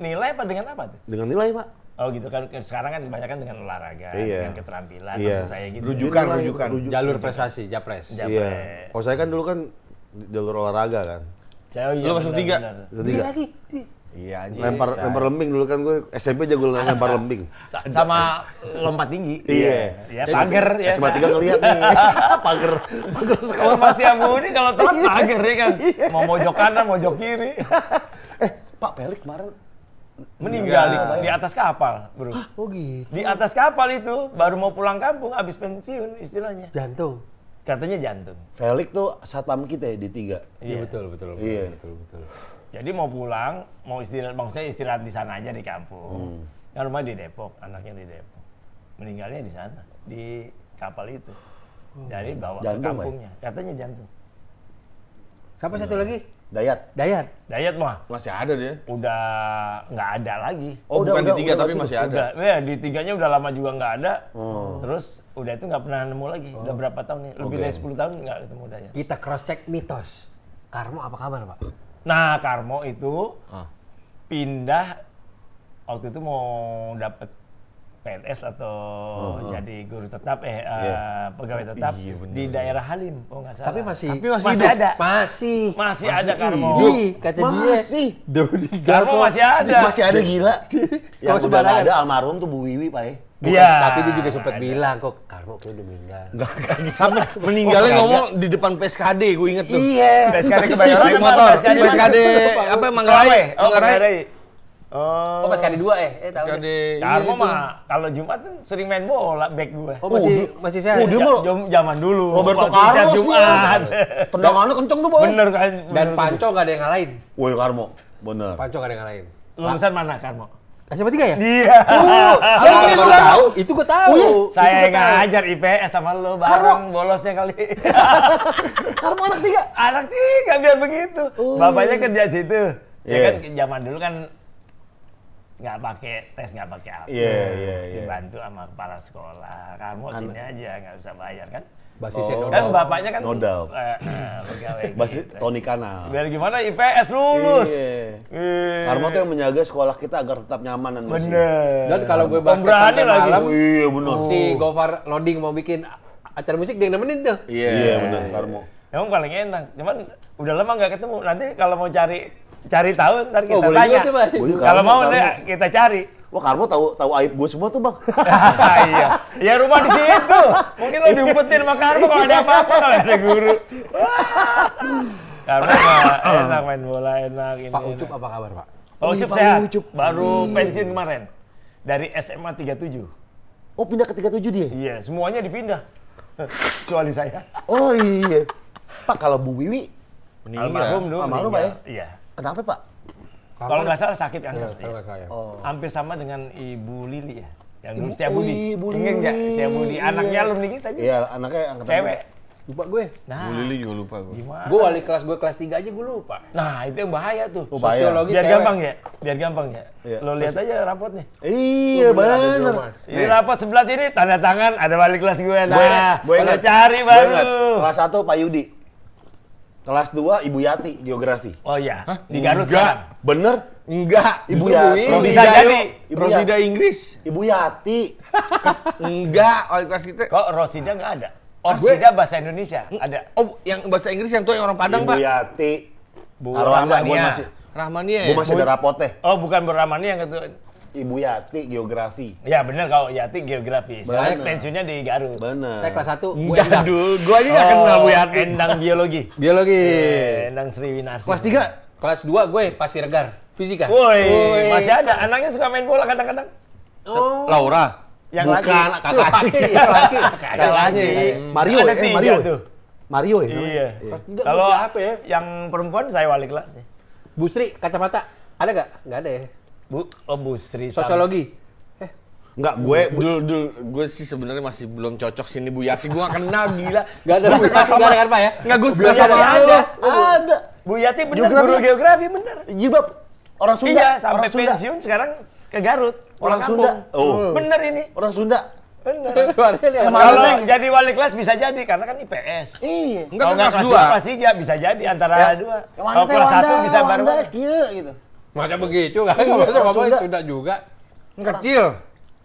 nilai apa dengan apa tuh? Dengan nilai, Pak. Oh gitu kan sekarang kan kebanyakan dengan olahraga, iya. dengan keterampilan, iya. saya gitu. Rujukan, rujukan, rujukan. Jalur prestasi, japres. Japres. Iya. Kalau saya kan dulu kan jalur olahraga kan. Saya, oh, iya, Lu masuk tiga. Tiga. lagi Iya Lempar lempar lembing dulu kan gue SMP aja gue (laughs) lempar lembing. Sama lompat tinggi. Iya. Ya, pagar ya. SMA 3 ngelihat nih. (laughs) pagar. Pagar sekolah pasti ini kalau telat iya. pagar ya kan. Iya. Mau mojok kanan, mojok kiri. (laughs) eh, Pak Pelik kemarin meninggal di, di atas kapal, Bro. Hah, oh gitu. Di atas kapal itu baru mau pulang kampung habis pensiun istilahnya. Jantung. Katanya jantung. Felix tuh satpam kita ya di tiga. Iya betul betul. Iya betul betul. betul. Jadi mau pulang, mau istirahat, maksudnya istirahat di sana aja di kampung. Hmm. Nah, rumah di Depok, anaknya di Depok. Meninggalnya di sana, di kapal itu. Oh. Dari bawah jantung, ke kampungnya. Ya? Katanya jantung. Siapa hmm. satu lagi? Dayat. Dayat. Dayat mah. Masih ada dia. Udah nggak ada lagi. Oh, udah, bukan udah, di tiga udah, tapi masih, masih ada. Udah, ya, di tiganya udah lama juga nggak ada. Hmm. Terus udah itu nggak pernah nemu lagi. Hmm. Udah oh. berapa tahun nih? Lebih okay. dari 10 tahun nggak ketemu Dayat. Kita cross check mitos. Karmo apa kabar, Pak? Nah, Karmo itu ah. pindah waktu itu mau dapat PNS atau oh, oh, jadi guru tetap eh yeah. Iya. uh, pegawai tetap iya, bener, di daerah Halim oh, nggak salah. Tapi masih Tapi masih, masih ada. Masih. Masih, ada Karmo. Di, iya, kata masih. dia. Masih. Karmo masih ada. Masih ada gila. Yang udah ada almarhum tuh Bu Wiwi, Pak. Eh. Bukan, ya. tapi dia juga sempat bilang kok Karmo kayak udah meninggal. Gitu. Sampai (laughs) meninggalnya oh, ngomong di depan PSKD, gue inget tuh. Iya. PSKD kebanyakan motor. PSKD, PSKD apa Manggarai? Eh. Oh, Manggarai. Oh, oh PSKD 2 eh, eh tahu. PSKD. Iya, Karmo iya, mah kalau Jumat kan sering main bola back gue. Oh, masih oh, masih sehat. Oh, dia ya? zaman dulu. Roberto Carlos Jumat. Tendangannya kenceng tuh, Boy. Bener kan. Dan Panco gak ada yang ngalahin. Woi, Karmo. Bener. Panco gak ada yang ngalahin. Lulusan mana Karmo? SMA tiga ya? Iya. Uh, (laughs) yang ini tahu, itu gue tahu. Uh, saya yang ngajar IPS sama lu bareng Karmo. bolosnya kali. (laughs) Karena anak tiga? Anak tiga biar begitu. Uh. Bapaknya kerja situ. Ya yeah. kan zaman dulu kan nggak pakai tes nggak pakai apa yeah, yeah, yeah. dibantu sama kepala sekolah kamu sini aja nggak bisa bayar kan basisnya oh, kan bapaknya kan nodal uh, pegawai (clears throat) basis gitu. Tony Kanal biar gimana IPS lulus iya. iya. Karma tuh yang menjaga sekolah kita agar tetap nyaman dan bener dan kalau gue bahas berani lagi malam, oh, iya bener si Gofar loading mau bikin acara musik dia nemenin tuh iya yeah. yeah, bener Karmo emang paling enak cuman udah lama nggak ketemu nanti kalau mau cari cari tahu ntar oh, kita oh, tanya. Kalau mau nih kita cari. Wah Karmo tahu tahu aib gue semua tuh bang. (laughs) iya. Ya rumah di situ. Mungkin lo diumpetin sama Karmo kalau ada apa-apa kalau ada guru. Karmo enak main bola enak. Ini, Pak Ucup apa kabar Pak? Pak Ucup saya Baru pensiun kemarin dari SMA 37. Oh pindah ke 37 dia? Iya semuanya dipindah. (laughs) Kecuali saya. Oh iya. Pak kalau Bu Wiwi Almarhum iya. dulu. Almarhum ya? Iya. Kenapa Pak? Kalau nggak salah sakit kan? Ya, ya. Oh. Hampir sama dengan Ibu Lili ya. Yang dulu Setia Budi. Ibu Lili. Ingat nggak? Setia Budi. Iya. Anaknya alumni kita aja. Iya, anaknya angkatan Cewek. Lupa gue. Nah, Ibu Lili juga lupa gue. Gimana? Gue wali kelas gue kelas 3 aja gue lupa. Nah, itu yang bahaya tuh. Oh, bahaya. Sosiologi Biar cewek. gampang ya. Biar gampang ya. Iya. Lo lihat aja rapotnya. Iya, benar. Ini rapot sebelah sini tanda tangan ada wali kelas gue. Nah, gue, gue ingat, cari baru. Gue ingat. Kelas 1 Pak Yudi. Kelas 2 Ibu Yati geografi. Oh iya. Hah? Di Garut Enggak. Sekarang. Bener? Enggak. Ibu, Ibu Yati. Bisa jadi Ibu Rosida Yati. Inggris. Ibu Yati. (laughs) enggak, oleh kelas kita. Kok Rosida enggak ada? Ah, Rosida bahasa Indonesia ada. Oh, yang bahasa Inggris yang tua yang orang Padang, Ibu Pak. Ibu Yati. Bu Rahmania. Rahmania. Ya? Gua masih ada rapotnya. Oh, bukan Bu Rahmania yang itu. Ibu Yati geografi. Ya benar kalau Yati geografi. Saya pensiunnya di Garut. Benar. Saya kelas 1 Bu Endang. Aduh, gua aja enggak oh, kenal Bu Yati. Endang biologi. biologi. Yeah, endang Sri Winarsi. Kelas 3. Kelas 2 gue pasti regar. Fisika. Woi, masih ada. Anaknya suka main bola kadang-kadang. Oh. Laura. Yang Bukan, laki. kakak laki. Kakak laki. Kakaknya. Mario, eh, Mario. Tuh. Mario ya? Iya. iya. Kalau apa ya? Yang perempuan saya wali kelas Busri Bu Sri, kacamata. Ada gak? Gak ada ya? Bu, oh Bu Sri. Sosiologi. Eh. Enggak, gue dul dulu gue sih sebenarnya masih belum cocok sini Bu Yati. Gue kenal gila. Gak ada suka sama kan Pak ya? Enggak gue suka sama ada. Ya? Ada. Bu Yati bener geografi. guru ya? geografi bener. Jilbab iya, orang Sunda. Iya, sampai orang Sunda. pensiun sekarang ke Garut. Orang Sunda. Oh. Hmm. Bener ini. Orang Sunda. Bener. Kalau jadi wali kelas bisa jadi karena kan IPS. Iya. Kan nggak kelas 2. Kelas 3 bisa jadi antara ya. dua. Kalau kelas 1 bisa baru. Kieu gitu. Masa begitu kan? Iya, Masa orang Sunda. Sunda juga. Kecil.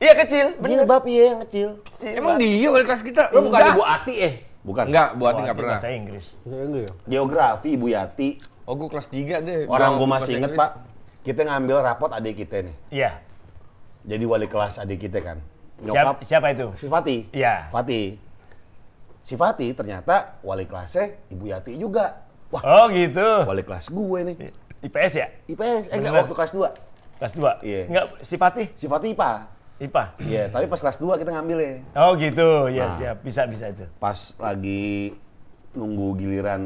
Iya kecil, iya, bener. Jilbab iya yang kecil. Jilbab. Emang dia wali kelas kita. Lu bukan Ibu Ati eh. Bukan. Enggak, Bu Ati enggak pernah. Bahasa Inggris. Ya? Geografi Ibu Yati. Oh, gua kelas 3 deh. Orang gua masih inget, Pak. Kita ngambil rapot adik kita nih. Iya. Jadi wali kelas adik kita kan. Nyokap, siapa itu? Si Fati. Iya. Fati. Si Fati ternyata wali kelasnya Ibu Yati juga. Wah, oh gitu. Wali kelas gue nih. Iya. IPS ya? IPS, eh enggak, waktu kelas 2. Kelas 2? Iya. Yeah. Enggak, si Fatih? Si Fatih IPA. IPA? Iya, yeah, tapi pas kelas 2 kita ngambil ya. Oh gitu, ya nah, siap. Bisa-bisa itu. Pas lagi nunggu giliran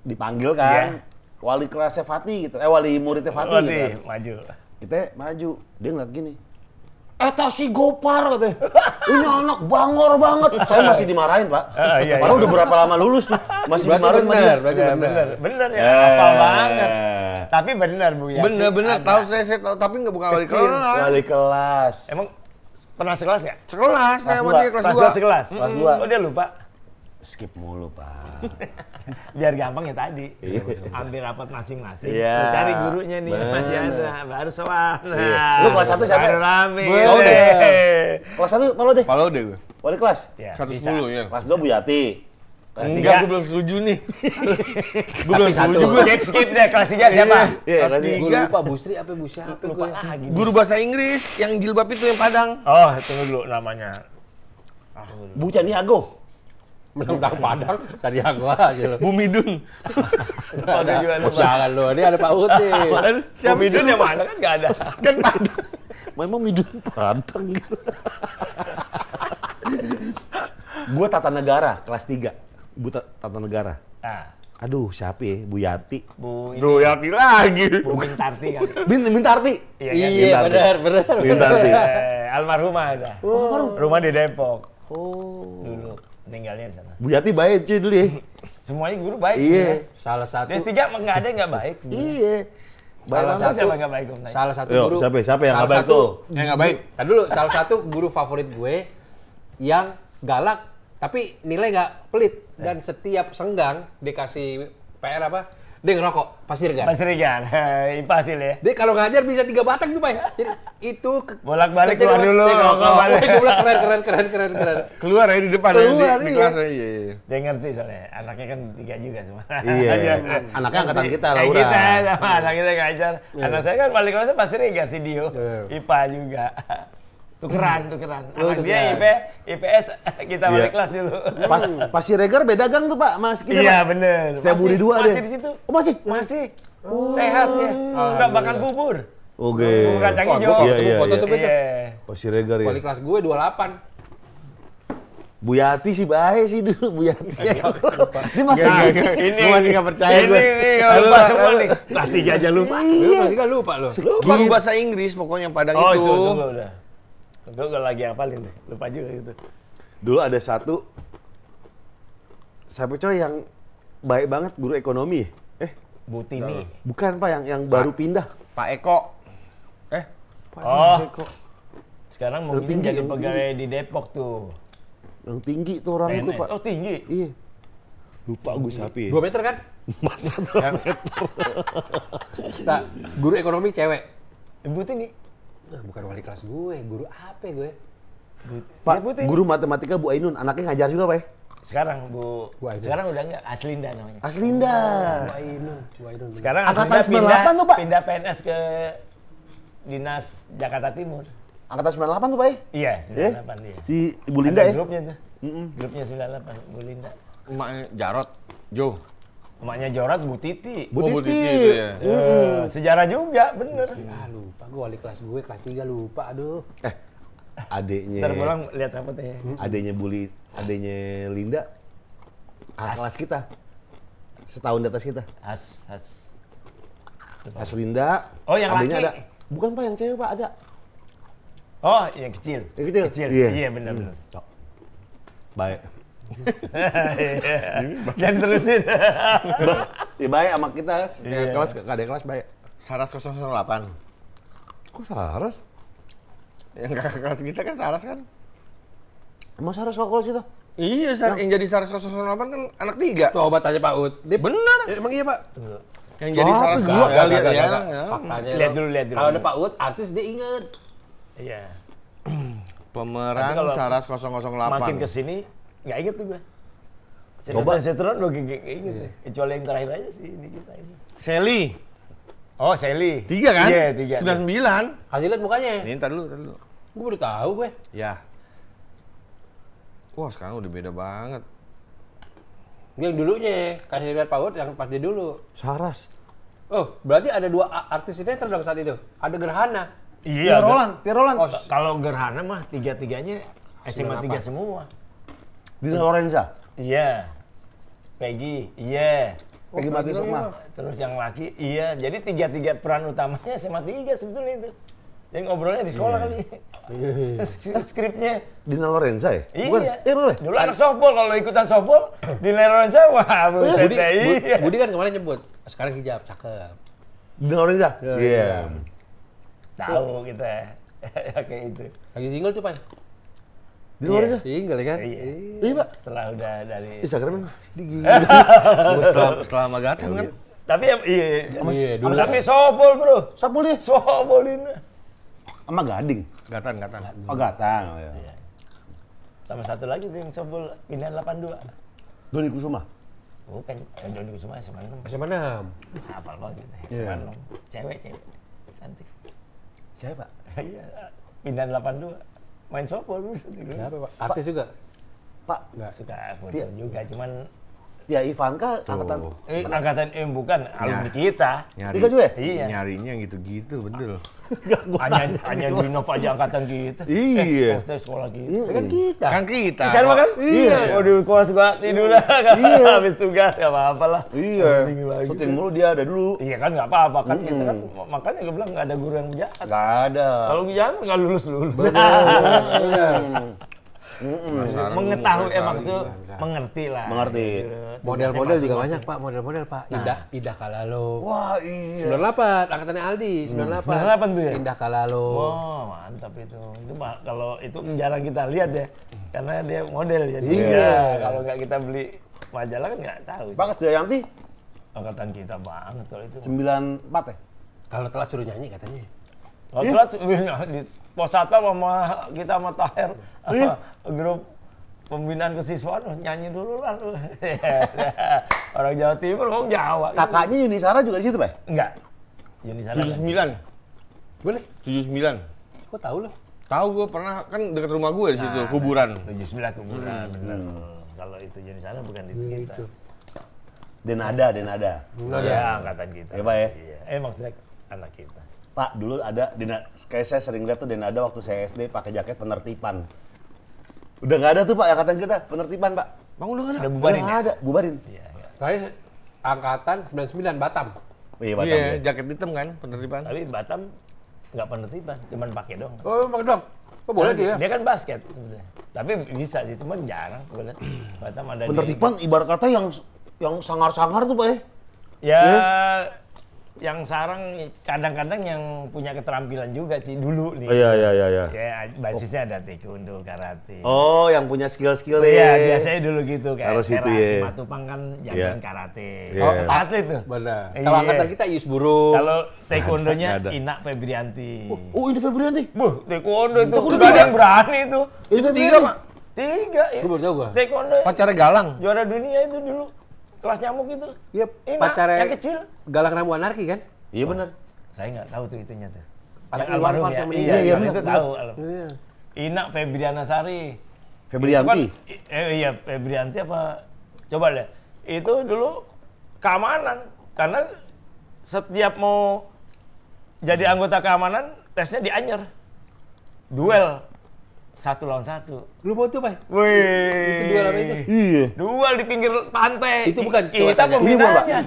dipanggil kan, yeah. wali kelasnya Fatih gitu. Eh, wali muridnya Fatih wali, gitu kan. maju. Kita maju, dia ngeliat gini Eta si Gopar katanya. Ini anak bangor banget. Saya masih dimarahin, Pak. Uh, iya, iya. Padahal udah berapa lama lulus tuh. Masih berarti dimarahin. Bener, iya, bener ya, bener. Bener ya, yeah. banget. Tapi bener, Bu ya. Bener, bener. Tahu saya, saya tahu, tapi nggak bukan wali kelas. Wali kelas. Emang pernah sekelas ya? Sekelas, saya masih kelas 2. Kelas 2 sekelas? Kelas 2. Oh, dia lupa skip mulu pak (laughs) biar gampang ya tadi iya. ambil rapat masing-masing yeah. cari gurunya nih Bener. masih ada baru soal yeah. Iya. lu kelas satu siapa baru rame mau deh kelas satu mau deh Mau deh gue wali kelas ya, satu ya, sepuluh ya kelas dua Bu Yati Kelas Enggak, gue belum setuju nih. (laughs) gue belum setuju gue. Skip, skip deh, kelas tiga siapa? Iya, iya kelas tiga Gue lupa Busri apa Bu siapa gue. Ya? Ah, Guru bahasa Inggris yang jilbab itu yang Padang. Oh, tunggu dulu namanya. Ah, Bu Caniago menang-menang Padang tadi aku aja lo. dun. Jangan lo, ini ada Pak Ut (laughs) nih. Siapa Dun yang mana kan gak ada. Kan Padang. Memang Bumi Midun Padang (laughs) gitu. gue tata negara kelas 3. Bu tata negara. Ah. Aduh, siapa ya? Bu Yati. Bu Bu Yati lagi. Bu Bintarti kan. Bin Bintarti. Iya, kan? iya, iya. benar, benar. Bintarti. Eh, almarhumah ada. Oh. Rumah di Depok. Oh. Dulu meninggalnya di sana. Bu Yati baik cuy dulu ya. (laughs) Semuanya guru baik iya. sih ya. Salah satu. Des tiga nggak ada nggak baik. (laughs) iya. Salah, satu siapa gak baik om Salah satu guru. Siapa ya? siapa yang gak baik tuh? Yang gak baik. Tadi dulu salah satu guru favorit gue yang galak tapi nilai gak pelit dan setiap senggang dikasih PR apa dia ngerokok, pasir kan? Pasir kan, (laughs) IPA ya. Dia kalau ngajar bisa tiga batang tuh, Pak. Ya. Jadi itu... Bolak-balik keluar dulu, ngerokok. Gue keren, keren, keren, keren, keren. Keluar ya di depan, ya, keluar, ya, di, iya. kelas. Ya, iya, iya. Dia ngerti soalnya, anaknya kan tiga juga semua. Iya, (laughs) anaknya angkatan kita, Laura. Kita sama anak kita ngajar. Iya. Anak saya kan paling kelasnya pasir ya, Garsidio. IPA juga tukeran tukeran oh, anak dia IP, IPS kita balik yeah. kelas dulu pas pas si Regar beda gang tuh pak mas kita iya benar bener saya budi dua masih deh. di situ oh masih masih oh. sehat ya suka makan bubur oke okay. bubur kacang hijau oh, iya, iya, foto iya. tuh oh si Regar ya balik kelas gue 28 Bu Yati sih bahaya sih dulu Bu Yati. Ini masih gak, gak, ini masih gak percaya ini, gue. Ini gak lupa semua nih. Pasti aja lupa. Iya. Lu pasti gak lupa lo. Lupa bahasa Inggris pokoknya Padang oh, itu. Oh itu udah. Gue gak lagi hafalin deh, lupa juga gitu. Dulu ada satu, saya percaya yang baik banget guru ekonomi. Eh, Butini. Bukan Pak, yang yang Pak, baru pindah. Pak Eko. Eh, Pak oh. Eko. Sekarang mungkin tinggi, jadi pegawai tinggi. di Depok tuh. Yang tinggi tuh orang itu Pak. Oh tinggi? Iya. Lupa gue sapi. Ya. Dua meter kan? Masa dua meter? nah, guru ekonomi cewek. Butini bukan wali kelas gue, guru apa gue? Pak, ya, guru matematika Bu Ainun, anaknya ngajar juga, Pak? Ya? Sekarang Bu, Bu Ainun. sekarang udah enggak Aslinda namanya. Aslinda. Bu Ainun, Bu Ainun. Sekarang Angkatan Aslinda pindah, tuh, Pak. pindah PNS ke Dinas Jakarta Timur. Angkatan 98 tuh, Pak? Ya? Iya, 98 iya? eh? iya. Si Ibu Linda ya? grupnya tuh. Mm -mm. Grupnya 98, Bu Linda. Emaknya Jarot, Jo. Emaknya Jorat Bu Titi. Bu, oh, Bu Titi itu ya. Uh, Sejarah juga, bener. Ah, lupa gue wali kelas gue kelas tiga lupa aduh. Eh, adeknya. Ntar pulang lihat apa ya Adeknya Buli, adeknya Linda kakak kelas kita. Setahun di atas kita. As, as. As Linda. Oh, yang adeknya laki. Ada. Bukan Pak, yang cewek Pak ada. Oh, yang kecil. Yang kecil. Kecil. Iya, yeah. yeah, bener-bener. hmm. Baik. Jangan terusin. ya baik sama kita. Iya. Kelas ada kelas baik. Saras 008. Kok Saras? Yang kakak kelas kita kan Saras kan. Emang Saras kok kelas kita? Iya, Sar yang, jadi Saras 008 kan anak tiga. Coba aja Pak Ud. Dia benar. Ya, emang iya Pak. Yang jadi oh, Saras gua enggak lihat ya. Lihat dulu, lihat dulu. Kalau ada Pak Ud, artis dia inget. Iya. Pemeran Saras 008. Makin kesini nggak inget tuh gue. Coba sinetron gue gak inget yeah. Ya. Kecuali yang terakhir aja sih ini kita ini. Sally. Oh Sally. Tiga kan? Iya tiga. Sembilan sembilan. Kasih lihat mukanya. Ini ntar dulu, ntar dulu. Gue baru tahu gue. Ya. Wah sekarang udah beda banget. yang dulunya, kasih lihat Power yang pas dia dulu. Saras. Oh, berarti ada dua artis ini dong saat itu. Ada Gerhana. Iya. Tia Roland, Oh, kalau Gerhana mah tiga-tiganya SMA 3 semua. Di Lorenza. Iya. Peggy, iya. Oh, Peggy Mati semua, Terus yang laki, iya. Jadi tiga-tiga peran utamanya sama tiga sebetulnya itu. Jadi ngobrolnya di sekolah iya. kali. Yeah. (laughs) Skripnya. Dina Lorenza ya? Iya. Bukan? Iya boleh. Dulu anak softball kalau ikutan softball Dina Lorenza wah buset Budi, eh, budi, iya. Budi kan kemarin nyebut sekarang hijab cakep. Dina Lorenza? Iya. Yeah. Tahu kita. (laughs) Kayak itu. Lagi single tuh, Pak. Di luar iya, aja? Tinggal ya kan? Iya. Iya, Pak. Setelah udah dari Instagramnya (laughs) pasti tinggi oh, setelah setelah magatan iya. kan. Tapi iya, iya, iya, dulu. Tapi sopol Bro. Sobol dia. ini Sama gading. Gatan, gatan. Oh, gatan. Oh, iya. Sama satu lagi tuh yang sopol pindah 82. Doni Kusuma. Bukan, eh, Doni Kusuma sama 6. Sama 6. Hafal banget. Gitu, ya. Iya. Cewek, cewek. Cantik. Siapa? (laughs) Iya, pindah 82 main softball bisa. Kenapa, Pak? Artis juga? Pak, sudah, sudah iya. juga, cuman Ya Ivanka Tuh. angkatan eh, angkatan eh, bukan ya. alumni kita. Nyari, Tiga juga. Ya? Iya. Nyarinya gitu-gitu bener. hanya hanya Dinov aja angkatan kita. Iya. Eh, sekolah kita. Iya. Kan iya. kita. Kan kita. Di eh, sana kan? Iya. iya. Oh di sekolah suka tidur lah. Iya. (laughs) Habis iya. tugas ya apa-apa lah. Iya. Syuting mulu dia ada dulu. Iya kan nggak apa-apa kan kita kan makanya gue bilang nggak ada guru yang jahat. Nggak ada. Kalau jahat nggak lulus lulus. (laughs) Benar mm Mengetahui emang eh, tuh mengerti lah. Mengerti. Model-model juga banyak Pak, model-model Pak. Nah. Indah Indah Kalalo. Wah, iya. 98 angkatannya Aldi, 98. Hmm. 98 tuh ya. Indah Kalalo. Wah mantap itu. Itu kalau itu jarang kita lihat ya. Karena dia model jadi. Iya, ya, kalau nggak kita beli majalah kan nggak tahu. Banget Jayanti. Angkatan kita banget kalau itu. 94 ya? Kalau telat suruh nyanyi katanya. Waktu iya. di pos sama kita sama Tahir iya. (laughs) grup pembinaan kesiswaan nyanyi dulu lah. (laughs) Orang Jawa Timur kok Jawa. Kakaknya Yuni Sara juga di situ, Pak? Enggak. tujuh 79. Boleh? 79. Kok tahu lo? Tahu gue pernah kan dekat rumah gue di situ nah, kuburan. 79 kuburan, hmm. benar. Hmm. Kalau itu Yuni Sara bukan di gitu. kita. itu. Denada, Denada. Oh, Ya, angkatan kita. Ya, Pak ya. Iya. Eh, anak kita. Pak, dulu ada dina, kayak saya sering lihat tuh ada waktu saya SD pakai jaket penertiban. Udah nggak ada tuh Pak angkatan kita, penertiban Pak. Bang udah nggak ada. Udah bubarin. Udah ya? ada, bubarin. Iya, Ya. Saya angkatan 99 Batam. Iya, Batam. Iya, iya, jaket hitam kan penertiban. Tapi Batam nggak penertiban, cuman pakai dong. Oh, pakai dong. Kok oh, boleh kan dia? Dia kan basket sebenarnya. Tapi bisa sih, cuman jarang Batam ada penertiban di... ibarat kata yang yang sangar-sangar tuh Pak ya. Ya, ya yang sarang kadang-kadang yang punya keterampilan juga sih dulu nih. Oh, iya iya iya. Ya basisnya oh. ada taekwondo, karate. Oh, yang punya skill-skill iya, ya. Iya, biasanya dulu gitu kayak Harus itu ya. Matupang kan jangan yeah. karate. Yeah. Oh, karate tuh. Benar. Iya. Kalau angkatan kita Yus Burung. Kalau taekwondonya Ina Febrianti. Oh, oh ini Febrianti. Buh, taekwondo itu. Taekwondo ada yang berani itu. Ini Febrianti. Tiga, Tiga. Gue baru tahu gua. Taekwondo. Pacarnya Galang. Juara dunia itu dulu kelas nyamuk itu, Iya, yep, pacar yang kecil. galak Rambu Anarki kan? Iya benar. Saya nggak tahu tuh itunya tuh. Anak almarhum ya. Iya, iya, iya, itu tahu. Iya. Ina Febriana Sari. Febrianti. Kan, eh, iya, Febrianti apa? Coba lihat Itu dulu keamanan karena setiap mau jadi anggota keamanan tesnya dianyer, Duel satu lawan satu. Lu tuh, Pak? Wih. Itu duel apa itu? Iya. Duel di pinggir pantai. Itu bukan. Kita pembinaannya.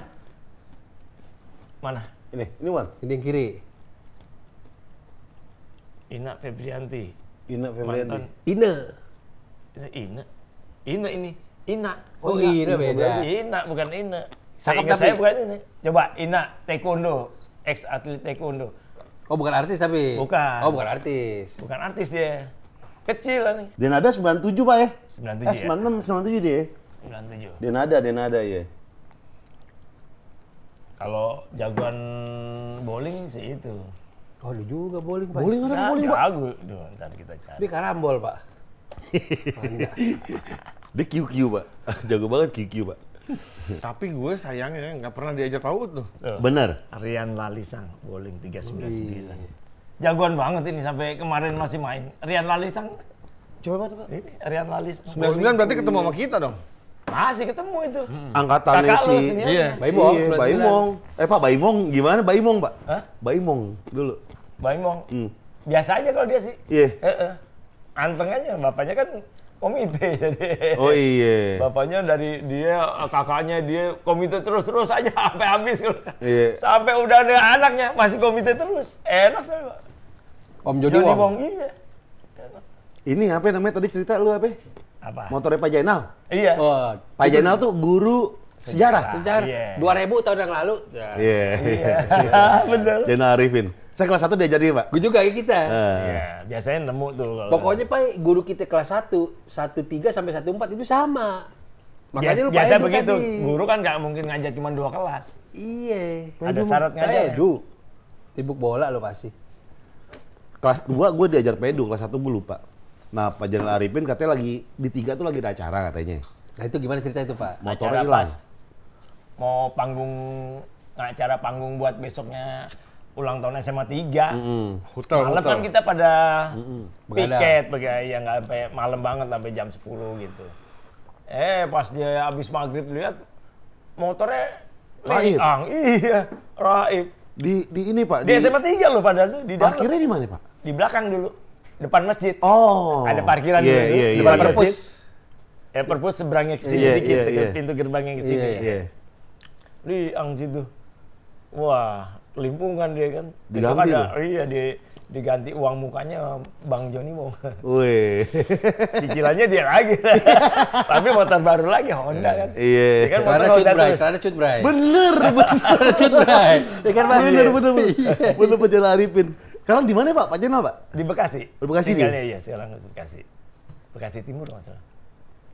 Mana? Ini, ini Wan. Ini yang kiri. Ina Febrianti. Ina Febrianti. Ina. Ina. Ina. Ina ini. Ina. Oh, Ina, Ina beda. Ina bukan Ina. Saya ingat saya bukan ini. Coba Ina Taekwondo, ex atlet Taekwondo. Oh bukan artis tapi. Bukan. Oh bukan artis. Bukan artis dia. Kecil nih Denada 97 Pak ya? 97 eh, 96, ya? 97 dia ya? 97. Denada, Denada ya. Kalau jagoan bowling sih itu. Oh, lu juga bowling, Pak. Bowling ada nah, bowling, Pak. Jago. Duh, ntar kita cari. Ini karambol, Pak. (laughs) dia QQ, Pak. (laughs) Jago banget QQ, Pak. (laughs) Tapi gue sayangnya nggak pernah diajar PAUD tuh. benar Aryan Lalisang, bowling 399 jagoan banget ini sampai kemarin masih main. Rian Lalisang. Coba Pak. Ini Rian Lalisang. 99 berarti ketemu sama kita dong. Masih ketemu itu. Hmm. Angkatan Kakak si iya. Baimong. Iya, Baimong. Eh Pak Baimong gimana Baimong, Pak? Hah? Baimong dulu. Baimong. Hmm. Biasa aja kalau dia sih. Iya. Yeah. E eh. -e. Anteng aja bapaknya kan komite (laughs) jadi. Oh iya. Bapaknya dari dia kakaknya dia komite terus-terus aja (laughs) sampai habis. Iya. Sampai udah ada anaknya masih komite terus. Enak sih, Pak. Om Jody, Wong. Wong. Iya. Ini apa namanya tadi cerita lu apa? Apa? Motornya Pak Jainal. Iya. Oh, Pak itu. Jainal tuh guru sejarah. Sejarah. yeah. 2000 iya. tahun yang lalu. Ya. Iya. Yeah. Iya. (laughs) Yeah. Yeah. Yeah. Benar. Jainal Arifin. Saya kelas 1 diajarin, Pak. Gue juga kayak kita. Iya, uh. Iya, yeah. biasanya nemu tuh kalau. Pokoknya Pak, guru kita kelas 1, 13 sampai 14 itu sama. Makanya lu biasa begitu. Tadi. Guru kan nggak mungkin ngajak cuma dua kelas. Iya. Ada syarat ngajak. Edu. Eh, ya. Sibuk bola lo pasti kelas 2 gue diajar pedo, kelas 1 gue lupa. Nah, Pak Jenderal Arifin katanya lagi di tiga tuh lagi ada acara katanya. Nah, itu gimana cerita itu, Pak? Motornya hilang. Mau panggung acara panggung buat besoknya ulang tahun SMA 3. Mm -hmm. Hutel, malam hutel. kan kita pada mm -hmm. piket bagai yang nggak sampai malam banget sampai jam 10 gitu. Eh, pas dia habis maghrib lihat motornya Raib. Ang, iya, Raib. Di di ini, Pak. Di, di SMA 3 loh padahal tuh di dalam. di mana, Pak? di belakang dulu depan masjid. Oh. Ada parkiran yeah, dulu yeah, iya, depan yeah, perpus. Yeah. Ya perpus seberangnya ke sini yeah, dikit, yeah, iya, iya. yeah. pintu gerbangnya ke sini. Yeah, yeah. Di ang situ. Wah, limpungan dia kan. Diganti ada, Iya, di, diganti uang mukanya Bang Joni mau. Wih. Cicilannya dia lagi. (laughs) Tapi motor baru lagi Honda kan. Iya. kan motor Honda terus. Karena cut bray. Bener, (laughs) bener. cut bray. Kan, bener bener bener, bener, bener. Bener, bener, bener. Sekarang di mana Pak? Pak Jenal Pak? Di Bekasi. Di Bekasi Tinggalnya iya, sekarang di Bekasi. Bekasi Timur masalah.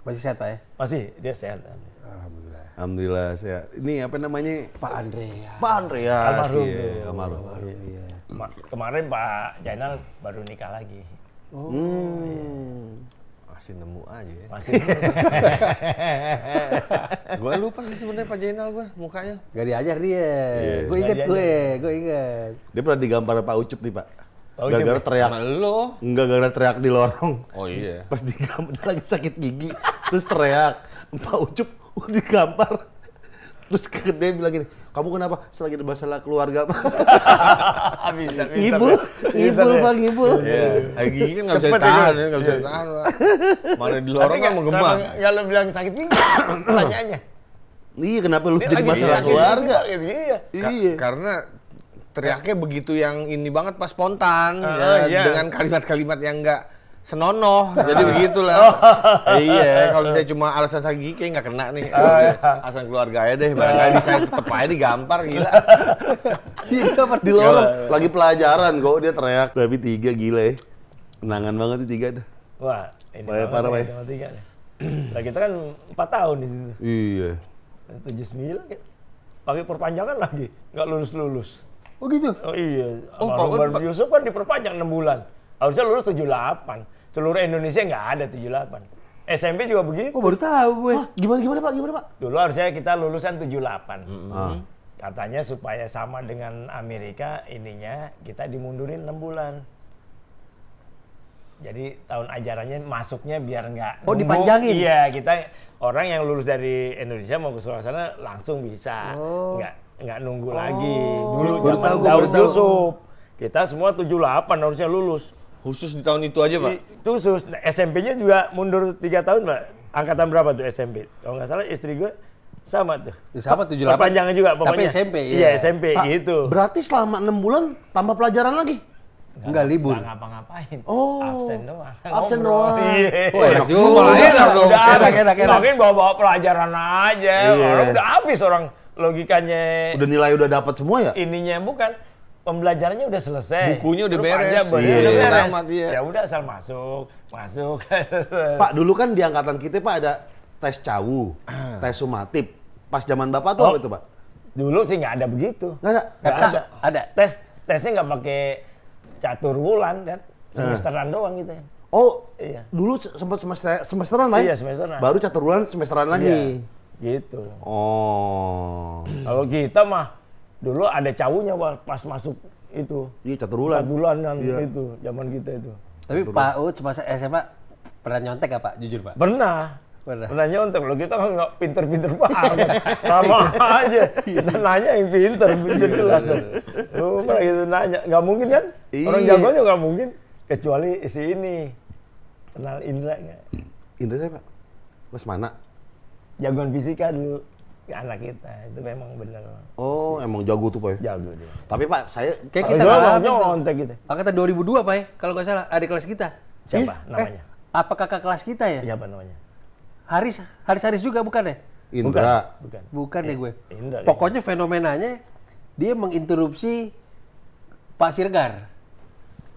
Masih sehat Pak ya? Masih, dia sehat. Alhamdulillah. Alhamdulillah sehat. Ini apa namanya? Pak Andrea. Pak Andrea. Almarhum. Iya, almarhum. almarhum. Iya. Kemarin Pak Jainal baru nikah lagi. Oh. Hmm pasti nemu aja ya. pasti (laughs) gue lupa sih sebenarnya Pak Jainal gue mukanya gak diajar dia yeah. gue inget gue gue inget dia pernah digambar Pak Ucup nih Pak Pak gara-gara teriak lo enggak gara teriak di lorong oh iya pas digambar dia lagi sakit gigi terus teriak Pak Ucup digambar terus dia bilang gini kamu kenapa? Selagi ada masalah keluarga (laughs) bisa, ngibul, ngibul bisa, pak, ngibul. Iya. Kayak gini kan nggak bisa ditahan, nggak bisa iya. ditahan Mana di lorong kan Nggak Kalau bilang sakit gigi? pertanyaannya. Iya, kenapa lu jadi masalah keluarga? Gitu. Iya. Iya. Karena teriaknya begitu yang ini banget pas spontan, ah, ya, iya. dengan kalimat-kalimat yang nggak senonoh (laughs) jadi iya. begitulah oh. eh, iya kalau saya cuma alasan sakit kayak nggak kena nih ah, iya. alasan keluarga aja deh barangkali bisa (laughs) tetep aja digampar gila (laughs) iya, di lorong lagi pelajaran kok dia teriak tapi tiga gila ya kenangan banget di tiga tuh wah ini parah parah ya tiga kita kan empat tahun di situ iya tujuh sembilan pakai perpanjangan lagi nggak lulus lulus oh gitu oh iya oh, Yusuf kan diperpanjang enam bulan harusnya lulus tujuh delapan seluruh Indonesia nggak ada 78. SMP juga begitu. Oh, baru tahu gue. Hah, gimana gimana Pak? Gimana Pak? Dulu harusnya kita lulusan 78. Mm -hmm. Ah. Katanya supaya sama dengan Amerika ininya kita dimundurin 6 bulan. Jadi tahun ajarannya masuknya biar nggak Oh, dipanjangin. Iya, kita orang yang lulus dari Indonesia mau ke sana langsung bisa. Oh. Nggak nunggu oh. lagi. Dulu baru zaman tahu, Daud Yusuf. Kita semua 78 harusnya lulus Khusus di tahun itu aja, Pak? Itu khusus. Nah, SMP-nya juga mundur tiga tahun, Pak. Angkatan berapa tuh SMP? Kalau nggak salah istri gue sama tuh. Ya, sama 78. Perpanjangan juga pokoknya. Tapi SMP ya. Iya, SMP Pak, gitu. Berarti selama enam bulan tambah pelajaran lagi? Enggak, enggak libur. Enggak ngapa-ngapain. Oh. Absen doang. Absen doang. Iya. Oh, enak iya. juga. Enak, udah enak, enak, enak. mungkin bawa-bawa pelajaran aja. Iya. Orang udah habis orang logikanya. Udah nilai udah dapat semua ya? Ininya bukan pembelajarannya udah selesai. Bukunya udah Suruh beres. yeah. udah beres. Tamat, yeah. Ya udah asal masuk, masuk. (laughs) Pak, dulu kan di angkatan kita Pak ada tes cawu, ah. tes sumatif. Pas zaman Bapak tuh oh, apa itu, Pak? Dulu sih nggak ada begitu. Nggak ada. Gak ada. ada. Tes tesnya nggak pakai catur bulan kan, ah. semesteran hmm. doang gitu ya. Oh, iya. dulu sempat semester semesteran lah. Ya? Iya, semesteran. Baru catur bulan semesteran lagi. Iya. Gitu. Oh. Kalau kita mah dulu ada cawunya pas masuk itu. Iya, caturulan. yang iya. itu, zaman kita itu. Tapi Caturulan. Pak Uc masa SMA pernah nyontek apa Jujur Pak? Pernah. Pernah. Pernah nyontek loh, kita kan nggak pinter-pinter banget. Sama aja. Kita nanya yang pinter, iya. pinter jelas tuh Lu pernah gitu nanya, nggak mungkin kan? Iya. Orang jagonya nggak mungkin. Kecuali si ini. Kenal Indra nggak? Indra siapa? Mas mana Jagoan fisika dulu anak kita itu memang benar. Oh, sih. emang jago tuh, Pak. Ya? Jago dia. Tapi Pak, saya kayak kita kalau nyontek gitu. kata 2002, Pak, ya, kalau nggak salah adik kelas kita. Siapa eh, namanya? Eh, apa kakak kelas kita ya? Siapa namanya? Haris Haris Haris juga bukan ya? Indra. Bukan. Bukan, bukan deh ya, gue. Indra. Pokoknya ya. fenomenanya dia menginterupsi Pak Sirgar.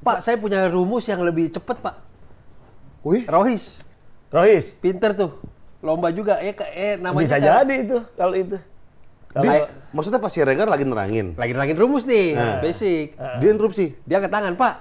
Pak, saya punya rumus yang lebih cepat, Pak. Wih. Rohis. Rohis. Pinter tuh lomba juga ya eh namanya bisa kan? jadi itu kalau itu kalau maksudnya pasti si lagi nerangin lagi nerangin rumus nih nah. basic uh. dia interupsi dia angkat tangan pak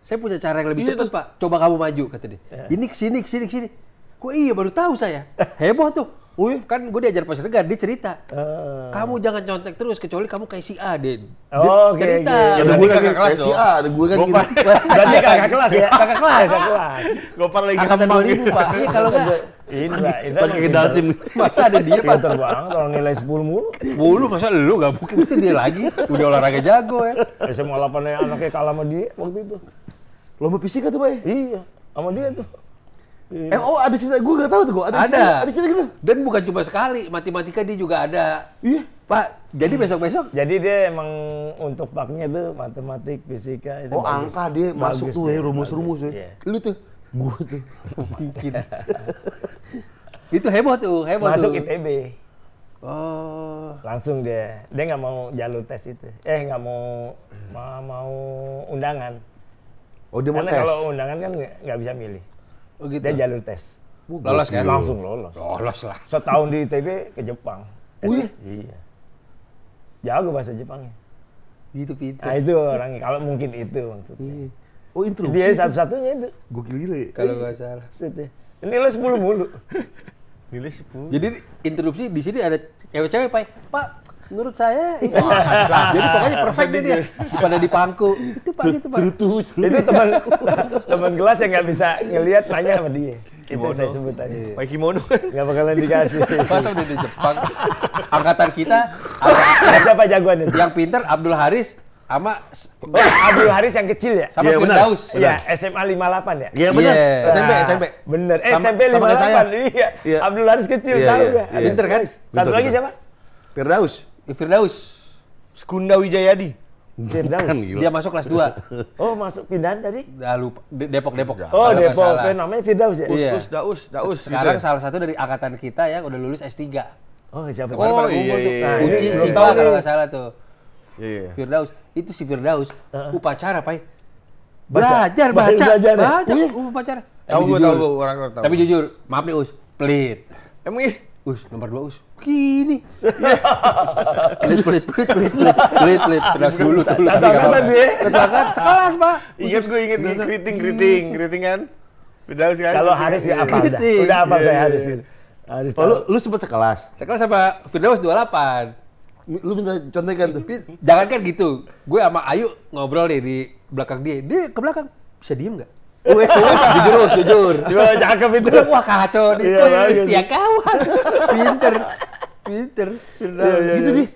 saya punya cara yang lebih iya, cepat pak coba kamu maju kata dia uh. ini kesini kesini kesini kok iya baru tahu saya (laughs) heboh tuh Uy. kan gue diajar Pak Siregar, dia cerita uh. kamu jangan nyontek terus kecuali kamu kayak si A Den oh, okay, cerita okay. Ya, ada gue kakak kelas si A ada gue kan Gopar. gitu berarti kakak kelas ya kakak kelas kakak kelas Gopar lagi angkatan 2000 pak iya kalau enggak Indra, Indra pakai dalsim. Masa ada dia Pak? Pinter banget nilai 10 mulu. 10 masa lu gak mungkin itu dia lagi. Udah olahraga jago ya. Eh, SMA 8 anaknya kalah sama dia waktu itu. Lomba fisika kan tuh, Pak? Iya, sama dia tuh. Iya. Eh, oh ada cerita gue gak tahu tuh gue ada, ada. Cerita, ada cerita gitu. Dan bukan cuma sekali, matematika dia juga ada. Iya. Pak, jadi hmm. besok-besok. Jadi dia emang untuk paknya tuh matematik, fisika itu Oh, bagus. angka dia bagus masuk tuh eh, ya rumus-rumus ya. Yeah. Lu tuh, gue tuh mungkin. (laughs) itu heboh tuh, heboh masuk tuh. Masuk ITB. Oh. Langsung dia, dia nggak mau jalur tes itu. Eh nggak mau mau undangan. Oh dia mau Karena kalau undangan kan nggak bisa milih. Oh gitu. Dia jalur tes. Oh, gitu. Lolos kan? Langsung lolos. Lolos lah. Setahun di ITB ke Jepang. Oh iya? Iya. Jago bahasa Jepangnya. Gitu pintar. Nah itu orangnya, kalau mungkin itu maksudnya. Iya. Oh introduksi. Dia satu-satunya itu. Gue gila ya? Kalau nggak salah. Nilai 10 mulu. (laughs) Nilai 10. Jadi interupsi di sini ada cewek-cewek, Pak. Pak, Menurut saya itu nah, Jadi pokoknya perfect dia. Pada di pangku. Itu Pak itu Pak. Itu teman teman kelas yang nggak bisa ngelihat tanya sama dia. Itu kimono. saya sebut tadi. Iya. Pakai kimono. Enggak bakalan dikasih. Pak di Jepang. Angkatan kita siapa jagoan Yang pinter Abdul Haris sama oh, Abdul Haris yang kecil ya? Sama yeah, Firdaus. Iya, SMA iya, 58 ya? Iya yeah, benar. Yeah. SMP, SMP. Bener. Eh, sama, SMP 58. Iya. Yeah. Abdul Haris kecil yeah, tahu yeah, iya. Pinter kan? Satu lagi siapa? Firdaus. Firdaus. Sekunda Wijayadi. Firdaus. Dia masuk kelas 2. (laughs) oh, masuk pindahan tadi? Dah lupa. Depok, Depok. Oh, Kalau Depok. Kan Namanya Firdaus ya? Iya. Us, Daus, Daus. Gitu sekarang gitu ya? salah satu dari angkatan kita ya, udah lulus S3. Oh, siapa? Oh, iya, iya, nah, iya. iya. kalau nggak salah tuh. Iya. Firdaus. Itu si Firdaus. Upacara, Pak Belajar, baca. Belajar, baca. Iya. Uh, upacara. Tahu gue, tahu gue. Orang tahu. Tapi jujur, maaf nih Us. Pelit. Emang iya? Us, nomor dua Us gini. (laughs) pelit, pelit, pelit, pelit, pelit, pelit, pelit, pelit, dulu, dulu. Tentang deh. Tentang sekelas, Pak. Ingat gue inget nih, keriting, keriting, keriting kan. Beda sekali. Kalau Haris ya apa? Udah apa saya Haris ini. Iya, iya, iya. Haris. Oh, lu, lu sempat sekelas? Sekelas apa? Firdaus 28 lu minta contekan tuh. Jangan kan gitu. Gue sama Ayu ngobrol deh di belakang dia. Dia ke belakang. Bisa diem gak? Uwes, jujur, jujur. Cuma cakep itu. Wah kacau nih, iya, Kok kok ya, setia kawan. Pinter, pinter. Iya, iya, gitu nih.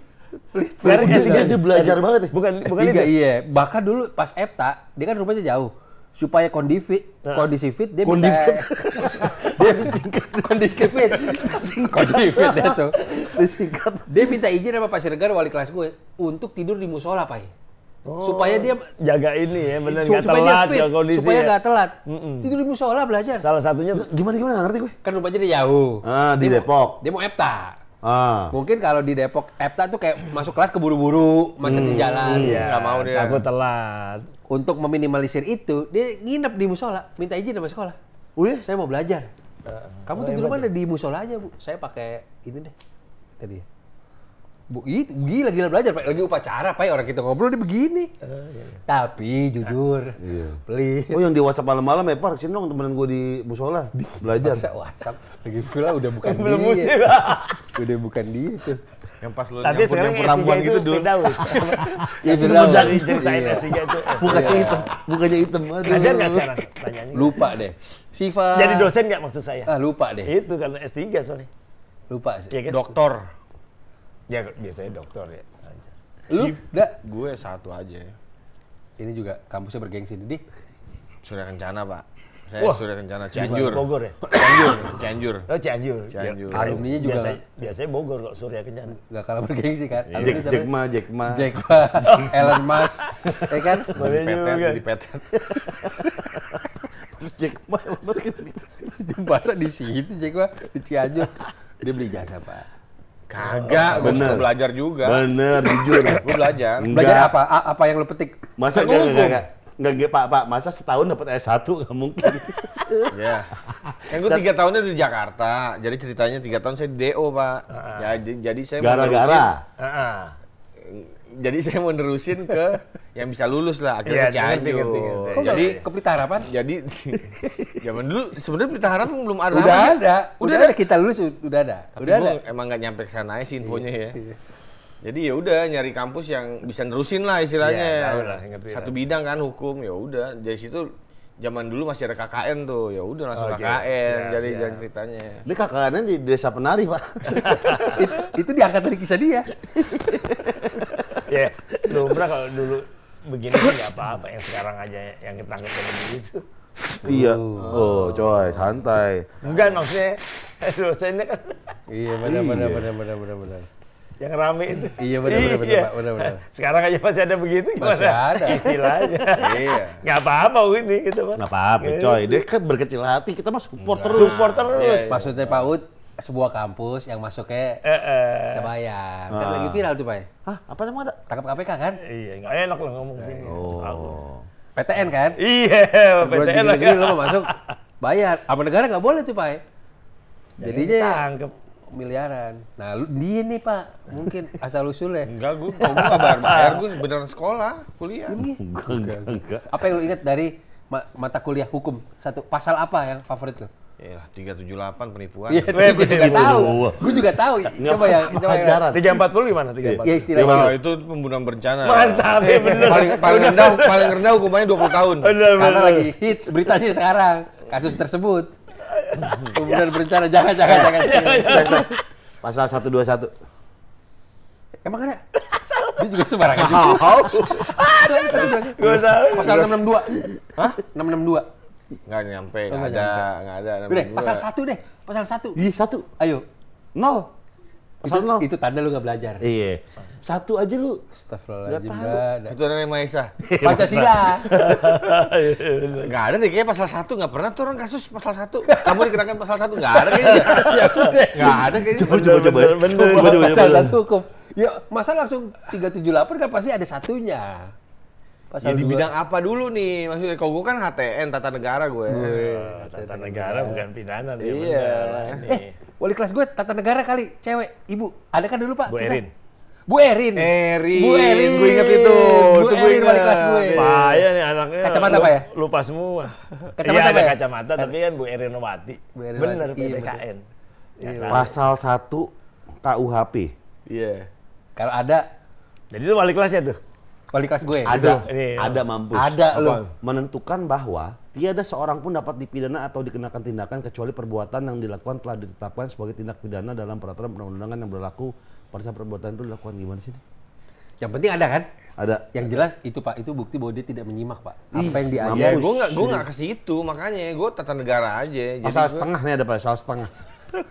Sekarang gitu S3 dia belajar banget nih. Ya? Bukan, bukan S3, iya. Bahkan dulu pas EPTA, dia kan rumahnya jauh. Supaya kondisi, nah. kondisi fit, dia minta... (laughs) dia disingkat. Kondisi fit. Kondisi fit dia tuh. Disingkat. Dia minta izin sama Pak Siregar, wali kelas gue, untuk tidur di musola, Pak. Oh. Supaya dia jaga ini ya, benar ya. nggak telat fit, kondisi supaya nggak ya. telat. mm Itu di musola belajar. Salah satunya gimana gimana ngerti gue? Kan rupanya di jauh Ah, di dia Depok. Mau, dia mau EPTA. Ah. Mungkin kalau di Depok EPTA tuh kayak masuk kelas keburu-buru, macet hmm, di jalan. Iya, gak mau dia. Takut telat. Untuk meminimalisir itu, dia nginep di musola, minta izin sama sekolah. Oh iya? Saya mau belajar. Uh, Kamu tuh di rumah di musola aja, Bu. Saya pakai ini deh. Tadi. ya gila gila belajar pak lagi upacara pak orang kita ngobrol dia begini uh, iya. tapi jujur uh, iya. please oh yang di WhatsApp malam-malam ya pak sih dong temenan gue di musola belajar Masa WhatsApp lagi pula udah bukan belum musim (laughs) udah bukan dia tuh yang pas lu tapi sekarang perempuan gitu dulu Firdaus (laughs) ya itu dari ceritain S3 itu bukannya iya. hitam bukannya hitam aduh ngajar nggak sekarang lupa deh Siva jadi dosen nggak maksud saya ah lupa deh itu karena S3 sorry lupa sih ya, kan? doktor Ya biasanya dokter ya. Lu? Udah? Gue satu aja. Ini juga kampusnya bergengsi. nih. Surya Kencana, Pak. Saya Wah. Surya Kencana Cianjur. Bogor ya? Cianjur, Cianjur. Oh, Cianjur. Cianjur. Ya, alumni juga biasanya, biasanya Bogor kok Surya Kencana. Gak kalah bergengsi kan? Iya. Jack, Jack Ma, Jack Ma. Jack Ma, (laughs) Elon Musk. ya kan? Boleh juga. Di patent. Terus Jack Ma, Elon Musk di... Masa di situ Jack Ma, di Cianjur. Dia beli jasa, Pak. Kagak, gue bener. belajar juga. Bener, (coughs) jujur. gue belajar. Enggak. Belajar apa? A apa yang lo petik? Masa enggak, enggak, enggak. Enggak, Pak, Pak. Masa setahun dapat S1 nggak mungkin. Iya. (laughs) Kan gue tiga tahunnya di Jakarta. Jadi ceritanya tiga tahun saya di DO, Pak. Uh -uh. Ya, jadi saya Gara-gara? Gara. Uh -uh jadi saya mau nerusin ke yang bisa lulus lah akhirnya ya, Cianjur. Jadi ke Pelita Harapan? Jadi (laughs) zaman dulu sebenarnya Pelita Harapan belum ada. Udah namanya. ada. Udah, udah ada. kita lulus udah ada. Tapi udah ada. emang nggak nyampe ke sana sih infonya iya, ya. Iya. Jadi ya udah nyari kampus yang bisa nerusin lah istilahnya. Ya, lah, Satu bidang kan hukum ya udah Jadi situ zaman dulu masih ada KKN tuh ya udah langsung oh, KKN iya, jadi jangan ceritanya ini KKN di desa penari pak (laughs) itu, itu diangkat dari kisah dia (laughs) ya lumrah kalau dulu begini nggak apa-apa yang sekarang aja yang kita kayak begitu Iya. Oh. oh, coy, santai. Enggak maksudnya (laughs) dosennya kan. Iya, benar iya. benar benar benar benar benar. Yang rame itu. Iya, benar benar benar iya. benar benar. Sekarang aja masih ada begitu gimana? Masih ada. Istilahnya. iya. Enggak apa-apa ini gitu, Pak. Enggak apa-apa, iya. coy. Dia kan berkecil hati, kita mah support Enggak. terus. Support terus. Iya, Maksudnya Pak Ut, sebuah kampus yang masuknya eh, eh. Kan ah. Kan lagi viral tuh, Pak. Hah, apa namanya? Tangkap KPK kan? Iya, nggak enak lah ngomong eh, Oh. PTN kan? Iya, PTN lagi Negeri lo mau masuk bayar. Apa negara nggak boleh tuh, Pak? Jadinya tangkap miliaran. Nah, lu, dia nih Pak, mungkin asal usulnya. Enggak, gue gue nggak bayar bayar, gue beneran sekolah, kuliah. Ini. enggak, enggak. Apa yang lu ingat dari ma mata kuliah hukum? Satu pasal apa yang favorit lo? Ya, 378 penipuan. Iya, gue juga tahu. Gue juga tahu. Coba ya, coba ya. 340 gimana? 340. Ya, ya itu pembunuhan berencana. Mantap, ya eh, benar. Paling paling rendah paling rendah hukumannya 20 tahun. Bener, Karena lagi hits beritanya sekarang kasus tersebut. Pembunuhan berencana jangan jangan iya, jangan. jangan. Pasal 121. Emang ada? Dia juga sembarangan juga. Tahu. Gue tahu. Pasal 662. Hah? 662. Nggak nyampe, oh, nggak ada, nggak ada. Udah, pasal satu deh, pasal satu. Iya, satu. Ayo. Nol. Pasal itu, nol. Itu tanda lu nggak belajar. Iya. Satu aja lu. Astagfirullahaladzim. Itu Maha Esa. (laughs) Pancasila. Nggak ada deh, kayaknya pasal satu. Nggak pernah turun kasus pasal satu. Kamu dikenakan pasal satu. Nggak ada kayaknya. (laughs) Ya nggak ada kayaknya. Coba, coba, coba. coba coba, coba. Pasal satu hukum. Ya, masa langsung 378 kan pasti ada satunya. Pasal ya di 2. bidang apa dulu nih? Maksudnya kalau gue kan HTN tata negara gue. oh, tata, tata, negara, ya. bukan pidana dia iya. benar eh, (laughs) wali kelas gue tata negara kali, cewek, ibu. Ada kan dulu Pak? Bu kita? Erin. Bu Erin. Erin. Bu Erin. Gue inget itu. Bu itu Erin wali kelas gue. Bahaya nih anaknya. Kacamata apa ya? Lupa semua. (laughs) Kacamata iya, ada ya? kacamata tapi kan Bu Erin Nowati. Bu Erin Bener PBKN. Iya, iya. Pasal 1 KUHP. Iya. Yeah. Kalau ada. Jadi itu wali kelasnya tuh? Wali kelas gue. Ada, Aduh. Iya. Iya. ada mampus. Ada lo. Menentukan bahwa tiada seorang pun dapat dipidana atau dikenakan tindakan kecuali perbuatan yang dilakukan telah ditetapkan sebagai tindak pidana dalam peraturan perundang-undangan yang berlaku pada saat perbuatan itu dilakukan gimana sih? Yang penting ada kan? Ada. Yang jelas itu Pak, itu bukti bahwa dia tidak menyimak Pak. Ih, Apa yang diajar? Ya, gue nggak gue nggak kasih itu makanya gue tata negara aja. Pasal Jadi setengah gue... nih ada pasal setengah.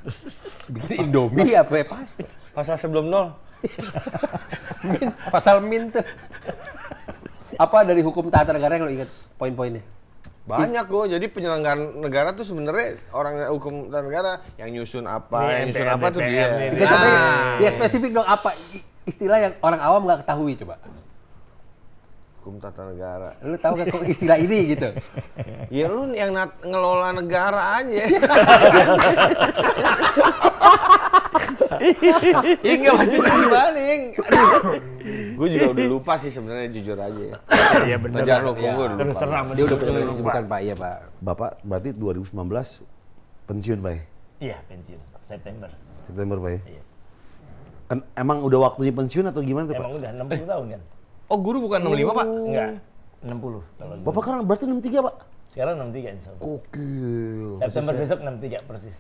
(laughs) Bikin Indomie apa ya pas? Pasal sebelum nol min, pasal min tuh. Apa dari hukum tata negara yang lo ingat poin-poinnya? Banyak kok. Jadi penyelenggaraan negara tuh sebenarnya orang hukum tata negara yang nyusun apa, nih, yang nyusun apa tuh dia. Tiga contohnya, ya spesifik dong apa istilah yang orang awam nggak ketahui coba. Hukum tata negara. Lu tahu gak kok istilah ini gitu? (laughs) ya lu yang ngelola negara aja. (laughs) (laughs) Ing iya, nggak pasti gimana Gue juga udah lupa sih sebenarnya jujur aja. Ya. Iya benar. Jangan iya, Terus terang dia udah pensiun bukan Pak iya Pak. Bapak berarti 2019 pensiun Pak. Ya? Iya pensiun September. September Pak. Ya? Iya. Kan emang udah waktunya pensiun atau gimana tuh Pak? Emang udah 60 tahun kan. Oh guru bukan 65 Pak? Enggak. 60 kalau Bapak sekarang berarti 63 Pak? Sekarang 63 insya Allah. Oke. September besok 63 persis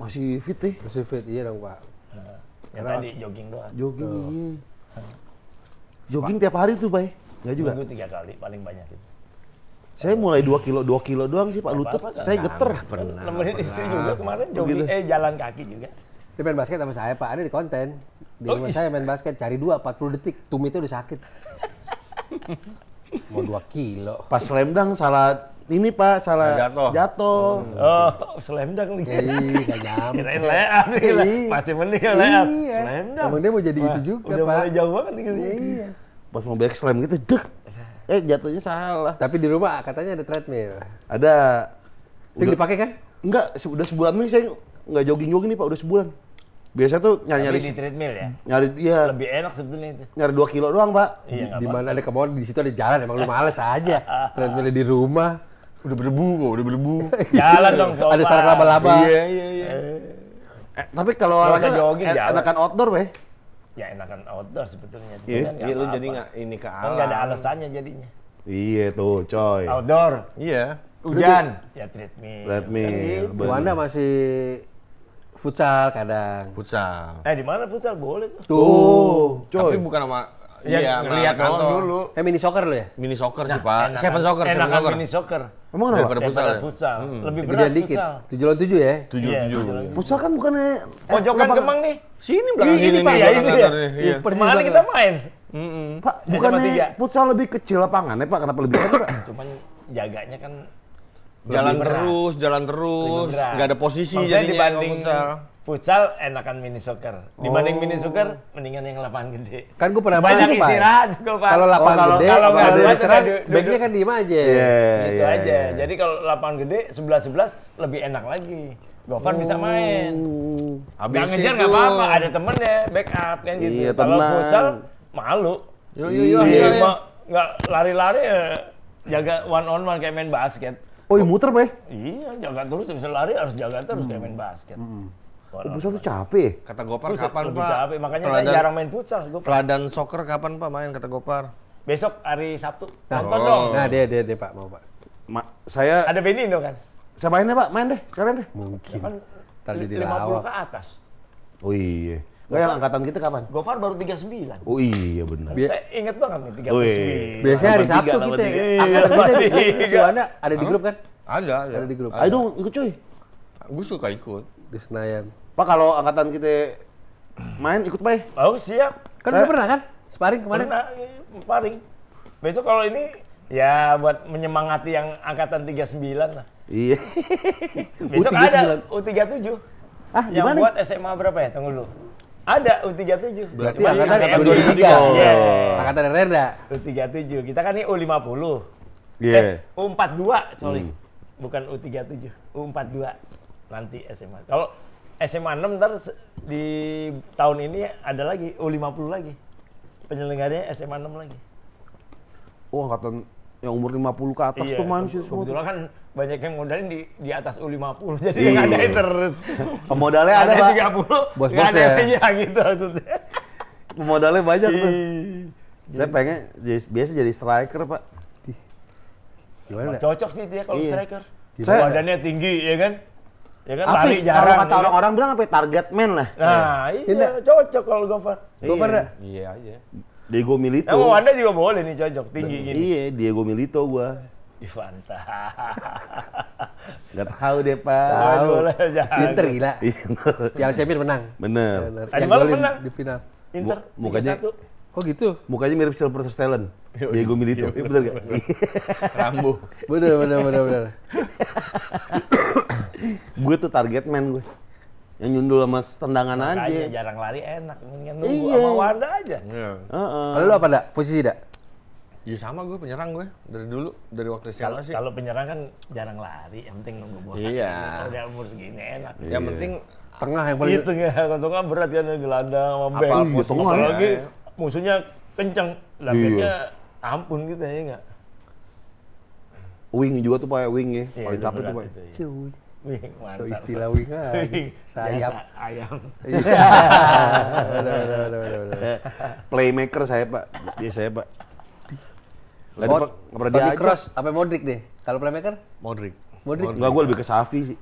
masih fit nih. Masih fit, iya dong Pak. Nah, tadi jogging doang. Jogging, tuh. iya. Jogging Pak, tiap hari tuh, pak, Enggak ya? juga? Minggu tiga kali, paling banyak itu. Saya mulai 2 kilo, 2 kilo doang sih Pak Lutut. Saya geter. Pernah, Nemenin istri juga kemarin jogging, eh jalan kaki juga. Dia main basket sama saya, Pak. Ada di konten. Di oh, rumah oh, saya main basket, cari dua, 40 detik. Tumitnya udah sakit. (laughs) Mau 2 kilo. Pas lembang salah ini pak salah jatuh jatuh oh, oh slam dunk lagi iya gak nyampe kirain lean ah, masih iya. mending lean iya. slam emang dia mau jadi itu juga udah pak udah mulai jauh banget gitu iya pas mau back slam gitu dek eh jatuhnya salah tapi di rumah katanya ada treadmill ada sering dipakai kan enggak se udah sebulan nih saya nggak jogging jogging nih pak udah sebulan biasa tuh nyari nyari di treadmill ya nyari iya lebih enak sebetulnya itu nyari dua kilo doang pak iya, di mana ada kemauan di situ ada jalan emang lu males aja (laughs) treadmill di rumah udah berdebu kok, udah berdebu. (laughs) Iya. Jalan dong, Ada sarang laba-laba. Iya, iya, iya. Eh, eh tapi kalau olahraga jogging, ya enakan outdoor, weh. Ya enakan outdoor sebetulnya. Iya, yeah. lu jadi nggak ini ke alam. Kan nggak ada alasannya jadinya. Iya tuh, coy. Outdoor. Iya. Hujan. Ya treadmill. Treadmill. anda masih futsal kadang. Futsal. Eh di mana futsal boleh tuh. Tuh, coy. Tapi bukan sama Iya, melihat iya, kantor, doang dulu. Eh mini soccer lo ya? Mini soccer nah, sih, Pak. seven soccer, enakan seven soccer. mini soccer. Emang kenapa? Daripada futsal. Ya? futsal. Hmm. Lebih berat Gedean dikit. Tujuh lawan tujuh ya? Tujuh yeah, tujuh. Futsal kan bukannya... Eh, Pojokan Kemang nih. Sini belakang sini. Iya, ini, Pak. Ya, ini ya. Iya. Mana kita main? mm Pak, bukannya futsal lebih kecil lapangannya, Pak? Kenapa lebih kecil, Pak? (coughs) Cuman jaganya kan jalan terus, jalan terus, nggak ada posisi jadinya kalau futsal futsal enakan mini soccer. Dibanding oh. mini soccer, mendingan yang lapangan gede. Kan gue pernah banyak sih, istirahat juga pak. Kalau lapangan oh, gede, kalau nggak ada istirahat, backnya kan diem aja. Yeah, gitu yeah, aja. Yeah. Iya. Jadi kalau lapangan gede, sebelas sebelas lebih enak lagi. Gofar oh. bisa main. Habis gak ngejar nggak apa-apa, ada temen ya, backup kan gitu. Iya, kalau futsal malu. Yo yo yo. Iya, nggak lari-lari ya jaga one on one kayak main basket. Oh, iya muter, Pak? Iya, jaga terus, bisa lari harus jaga terus hmm. kayak main basket. Hmm. Futsal tuh capek. Ya? Kata Gopar Busa, kapan Pak? Capek. Makanya peladan, saya jarang main futsal. Gopar. Peladan soccer kapan Pak main kata Gopar? Besok hari Sabtu. Nah. Nonton oh. dong. Nah dia dia dia Pak mau Pak. Ma saya ada Benny dong kan? Saya main deh Pak, main deh sekarang deh. Mungkin. Kan Tadi di 50 ke atas. Oh iya. Gak yang angkatan kita kapan? Gofar baru 39. Oh iya benar. saya inget banget nih 39. Biasanya hari Sabtu kita ya. Angkatan kita iya. di grup. ada di grup kan? Ada, ada. Ada di grup. Ayo dong ikut cuy. Gue suka ikut. Di Senayan. Pak kalau angkatan kita main ikut Pak. ya? Oh siap. Kan udah pernah kan? Sparring kemarin. Pernah, iya, sparring. Besok kalau ini ya buat menyemangati yang angkatan 39 lah. Iya. (laughs) Besok U39. ada U37. Ah, yang dimana? buat SMA berapa ya? Tunggu dulu. Ada U37. Berarti Cuma angkatan yang U23. Yeah. Angkatan Reda. U37. Kita kan ini U50. Iya. Yeah. Eh, U42, sorry. Hmm. Bukan U37. U42 nanti SMA. Kalau SMA 6 ntar di tahun ini ada lagi U50 lagi. Penyelenggaranya SMA 6 lagi. Oh, angkatan yang umur 50 ke atas iya, tuh manusia semua. Kebetulan kan banyak yang modalin di di atas U50 jadi iya. ada terus. Pemodalnya ada, Pak. 30. Bos-bos ya. Iya gitu maksudnya. Pemodalnya banyak tuh. Iya. Saya pengen jadi, biasa jadi striker, Pak. Gimana? Cocok sih dia kalau iya. striker. Saya badannya tinggi ya kan? Ya kan Api, lari jarang. Kalau ya kata kan? orang-orang bilang apa ya? target man lah. Nah, iya, iya Tidak. cocok kalau Gofar. Iya. Gofar iya. iya Diego Milito. Emang Wanda juga boleh nih cocok tinggi gini. Iya, Diego Milito gua. Ivanta. (laughs) Gak tahu deh pak. Tahu. Inter gila. Iya. yang champion menang. Bener. Tadi malam menang. Di final. Inter. Mukanya Oh gitu? Mukanya mirip Silver Stallone. Diego Milito. Iya, iya bener gak? (laughs) Rambu. Bener, bener, bener, bener. (coughs) gue tuh target man gue. Yang nyundul sama tendangan Makanya aja. jarang lari enak. Nyundul iya. sama Wanda aja. Iya. Uh -uh. Kalau lu apa dak? Posisi dak? Ya sama gue penyerang gue dari dulu dari waktu siapa sih? Kalau penyerang kan jarang lari, yang penting nunggu bola. Iya. Udah umur segini enak. Iya. Yang penting tengah yang paling. Iya tengah, kalau tengah berat kan gelandang sama bek. Apal tengah. apalagi ya musuhnya kenceng lah iya. ampun gitu ya enggak iya wing juga tuh pak wing ya iya, paling capek tuh pak itu, iya. Wing, istilah wing Sayap. ayam. (laughs) Playmaker saya, Pak. Dia saya, Pak. Lain, Pak. pernah dia cross. Apa Modric deh? Kalau playmaker? Modric. Modric. Enggak, gue lebih ke Safi sih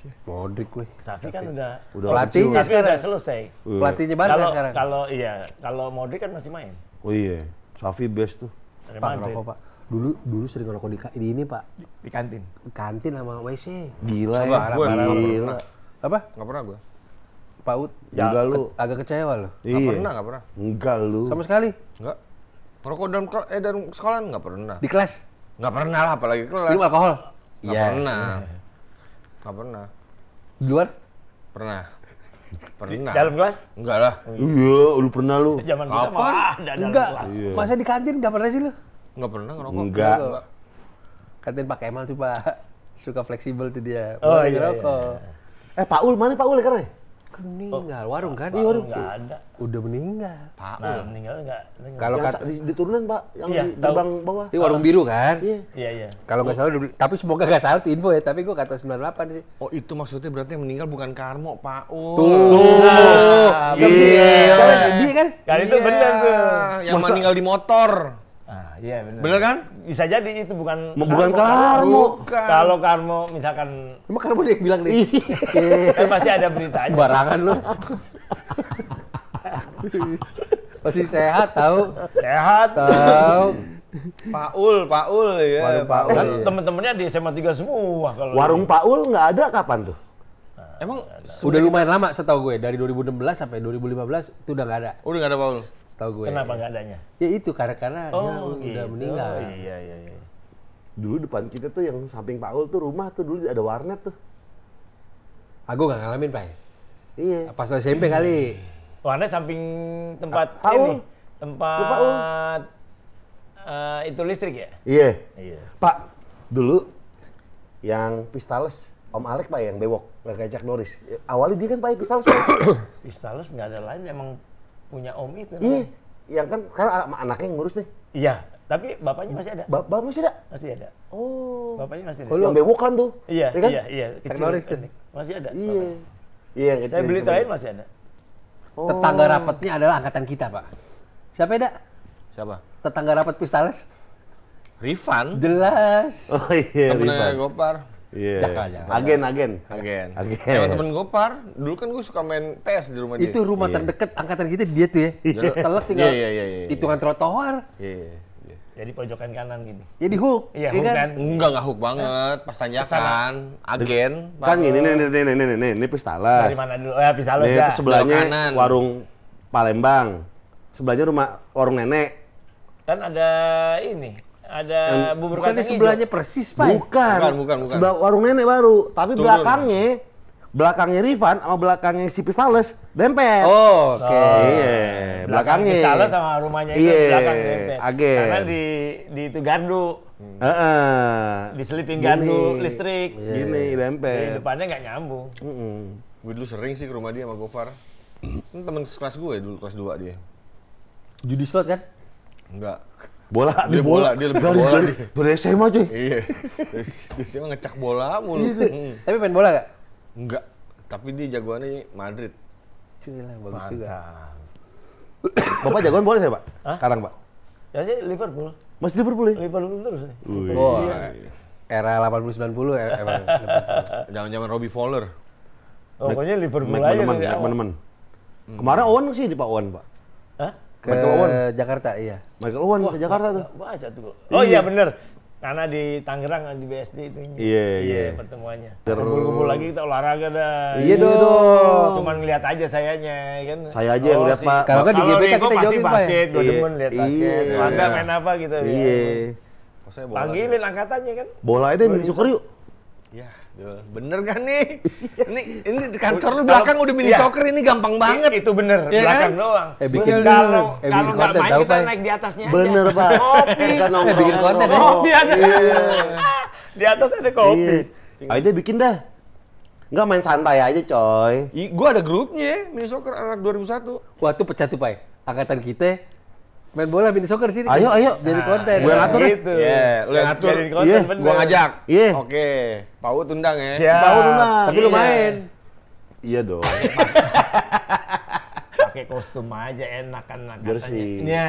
sih? Modric wih. Tapi kan udah, udah pelatihnya sekarang udah selesai. Iya. Pelatihnya Barca kalo, sekarang. Kalau iya, kalau Modric kan masih main. Oh iya, Safi best tuh. Pak, rokok, Pak. Dulu dulu sering ngerokok di, di ini, Pak. Di, di kantin. Kantin sama WC. Gila ya. Gua, gila. Apa? Enggak pernah gua. Paut. Ya, lu. Agak kecewa lu. Enggak iya. pernah, enggak pernah. Enggak lu. Sama sekali? Enggak. Ngerokok dalam eh dalam sekolah enggak pernah. Di kelas? Enggak pernah lah apalagi kelas. Minum alkohol? Enggak ya. pernah. Gak pernah. Di luar? Pernah. Pernah. Di dalam kelas? Enggak lah. Oh, iya. iya, lu pernah lu. Zaman kita Kapan? mah ada dalam Enggak. kelas. Iya. Masa di kantin gak pernah sih lu? Enggak pernah ngerokok. Enggak. Kantin Pak Kemal tuh Pak. Suka fleksibel tuh dia. oh, iya, ngerokok. Iya. Eh, Paul mana Paul sekarang? Ya, meninggal oh. warung kan? Iya warung nggak ada. Udah meninggal. Pak nah, udah meninggal nggak? Kalau kata di, di turunan pak yang iya, di gerbang bawah. Di warung biru kan? Iya iya. iya. Kalau nggak salah, tapi semoga nggak salah tuh info ya. Tapi gua kata 98 sih. Oh itu maksudnya berarti meninggal bukan Karmo Pak Oh. Tuh. Nah, iya. Dia kan? Iya. Iya. Iya. Kan itu benar tuh. Yang meninggal di motor. Ah, iya benar. Benar kan? Bisa jadi itu bukan bukan karmo. Kalau karmo misalkan Emang karmo dia bilang nih. Iya. Iya. kan pasti ada berita beritanya. Barangan lu. pasti sehat tahu? Sehat. Tahu. Paul, Paul ya. Warung Paul. Kan iya. teman-temannya di SMA 3 semua kalau Warung Paul nggak ada kapan tuh? Emang udah lumayan lama setahu gue dari 2016 sampai 2015 itu udah nggak ada. Oh, udah nggak ada Paul. Setahu gue. Kenapa nggak adanya? Ya itu karena karena oh, dia gitu. udah meninggal. Oh, iya iya iya. Dulu depan kita tuh yang samping Paul tuh rumah tuh dulu ada warnet tuh. Aku ah, nggak ngalamin pak. Iya. Pas SMP kali. Warnet samping tempat A ah, ini. Tempat Lupa, uh, eh, itu listrik ya? Iya. Iya. Pak, dulu yang pistales Om Alex pak yang bewok nggak ngajak Doris. Awalnya dia kan Pak Pistales. (coughs) Pistales nggak ada lain emang punya Om itu. Iya, yang kan karena anaknya yang ngurus nih. Iya, tapi bapaknya masih ada. bapak masih ada? Masih ada. Oh. Bapaknya masih ada. Oh, yang bewok kan tuh. Iya, iya, kan? iya, iya. Kecil, Doris kan? Masih ada. Iya. Iya, kecil. Saya beli terakhir masih ada. Oh. Tetangga rapatnya adalah angkatan kita, Pak. Siapa ya, Siapa? Tetangga rapat Pistales. Rifan. Jelas. Oh iya, Temennya Rifan. Gopar. Iya. Yeah. Agen, agen, agen. Agen. Ya, temen gue par, dulu kan gue suka main PS di rumah dia. Itu rumah yeah. terdekat angkatan kita dia tuh ya. Iya. Telak tinggal yeah, yeah, yeah, iya, iya. hitungan trotoar. Iya. Yeah. Jadi ya, pojokan kanan gini. Jadi ya, hook. Iya, hook kan? kan? Enggak, enggak hook banget. Pas tanjakan, agen. Kan ini ini ini ini ini, ini, ini pistalas. Dari mana dulu? Ya, pistalas ya. sebelahnya warung Palembang. Sebelahnya rumah warung nenek. Kan ada ini, ada yang, bubur bukan kacang sebelahnya hijau. persis pak bukan. bukan bukan bukan sebelah warung nenek baru tapi Tunggu, belakangnya belakangnya Rifan sama belakangnya si Pistales dempet. Oh, oh. oke. Okay. So, iya, belakangnya. Pistales sama rumahnya itu iya, belakang dempet. Karena di di itu gardu. Heeh. Uh -uh. Diselipin gardu listrik. Yeah. Gini iya. dempet. Di depannya nggak nyambung. Mm Gue dulu sering sih ke rumah dia sama Gofar. Ini temen kelas gue dulu kelas 2 dia. Judi slot kan? Enggak bola dia, dia bola, bola dia lebih dari, bola dari, dia. dari SMA cuy iya SMA ngecak bola mulu gitu. hmm. tapi main bola gak? enggak tapi dia jagoannya Madrid cuy lah bagus Mantap. juga (coughs) bapak jagoan bola siapa? Hah? sekarang pak? ya sih Liverpool masih Liverpool ya? Liverpool terus ya iya. era 80-90 ya emang jaman (laughs) zaman Robbie Fowler pokoknya Liverpool aja teman-teman hmm. kemarin Owen sih di Pak Owen Pak ke Michael Owen. Jakarta iya Michael Owen Wah, ke Jakarta tuh baca iya. tuh oh iya, bener karena di Tangerang di BSD itu iya yeah, iya yeah. pertemuannya kumpul-kumpul lagi kita olahraga dah iya yeah, dong cuman ngeliat aja sayanya ya kan saya aja oh, yang ngeliat pak kalau kan di GBK kita jogging pak ya? basket gue iya. demen lihat basket Wanda iya. main apa gitu ya. iya Panggilin angkatannya kan. Bola deh, Bini Sukar yuk bener kan nih? (laughs) Ini ini di kantor lu belakang udah mini iya, soccer ini gampang banget. Itu bener, ya belakang kan? doang. Eh bikin kalau eh, kalau nggak main kita ya? naik di atasnya Bener, aja. Pak. Kopi. Eh, bikin konten ya. Kopi ada. Iya. di atas ada kopi. Iya. Ayo deh bikin dah. Enggak main santai aja, coy. Gue ada grupnya, ya, mini soccer anak 2001. Waktu pecah tuh, Pak. Angkatan kita main bola mini soccer sih. Ayo ayo jadi nah, konten. Nah, gue ngatur gitu. Iya, yeah, lu yang ngatur. Iya, yeah. gua ngajak. Iya. Yeah. Oke. Okay. Pau tundang ya. Siap. Pau tundang. Tapi yeah. lu iya. main. Iya dong. (laughs) Pakai kostum aja enak kan katanya. Jersey. Ya,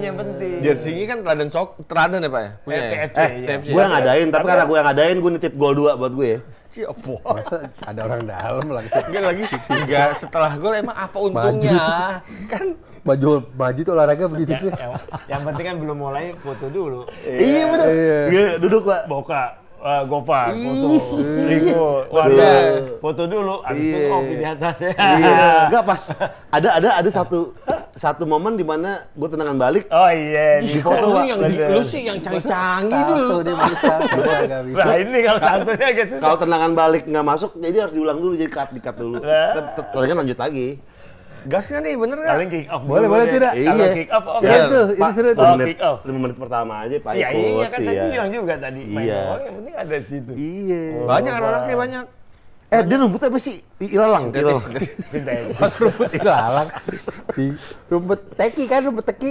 yang penting. Jersey ini kan teladan sok, teladan ya Pak ya? Eh, Punya ya? eh, TFC. Eh, ya. TFC. Gue ngadain, tapi karena kan gue ngadain gue nitip gol 2 buat gue ya. Siapa? Masa ada orang dalam lagi. Enggak lagi. Enggak, setelah gol emang apa untungnya? Kan baju baju itu olahraga begitu ya, sih. Ya. yang penting kan belum mulai foto dulu. Iya, iya. benar. Iya. Iya. iya. Duduk pak. Boka. Uh, ah, Gopa, foto, Riko, Wanda, foto dulu, abis itu kopi di atas ya. Iya, (laughs) enggak pas. Ada ada ada satu satu momen di mana gue tenangan balik. Oh iya, di foto lu yang di, lu sih yang canggih-canggih dulu. (laughs) Nah, ini kalau satunya gitu. Kalau tenangan balik nggak masuk, jadi harus diulang dulu jadi cut, di cut dulu. Terus kan lanjut lagi. Gas nih bener nggak? Paling kick off. Boleh boleh tidak? Iya. iya. kick off oke. Okay. Iya. itu itu seru tuh. Menit, kick off. 5 menit pertama aja Pak Iya iya kan saya iya. bilang juga tadi. Iya. yang penting ada di situ. Iya. Oh, banyak anak anaknya banyak. Eh dia rumputnya apa sih? Ilalang. Ilalang. (laughs) Pas rumput ilalang. Di rumput teki kan rumput teki.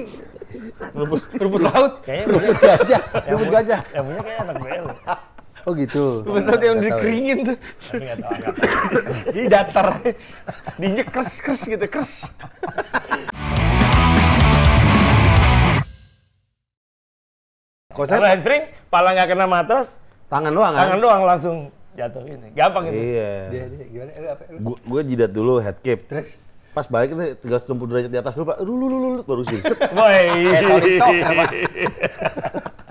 Rumput rumput laut. Kayaknya rumput gajah. Rumput gajah. Yang punya kayak anak BL. Oh gitu. Betul yang ya. dikeringin tuh. (laughs) Jadi datar. dijek kres kres gitu, kers. Konsep Kalau handspring, pala nggak kena matras, tangan doang kan? Tangan doang langsung jatuh ini. Gampang gitu. Iya. Gue gue jidat dulu head kick. Terus pas balik itu 360 derajat di atas lupa, lu lu lu lu baru sih. Woi. Eh, (laughs)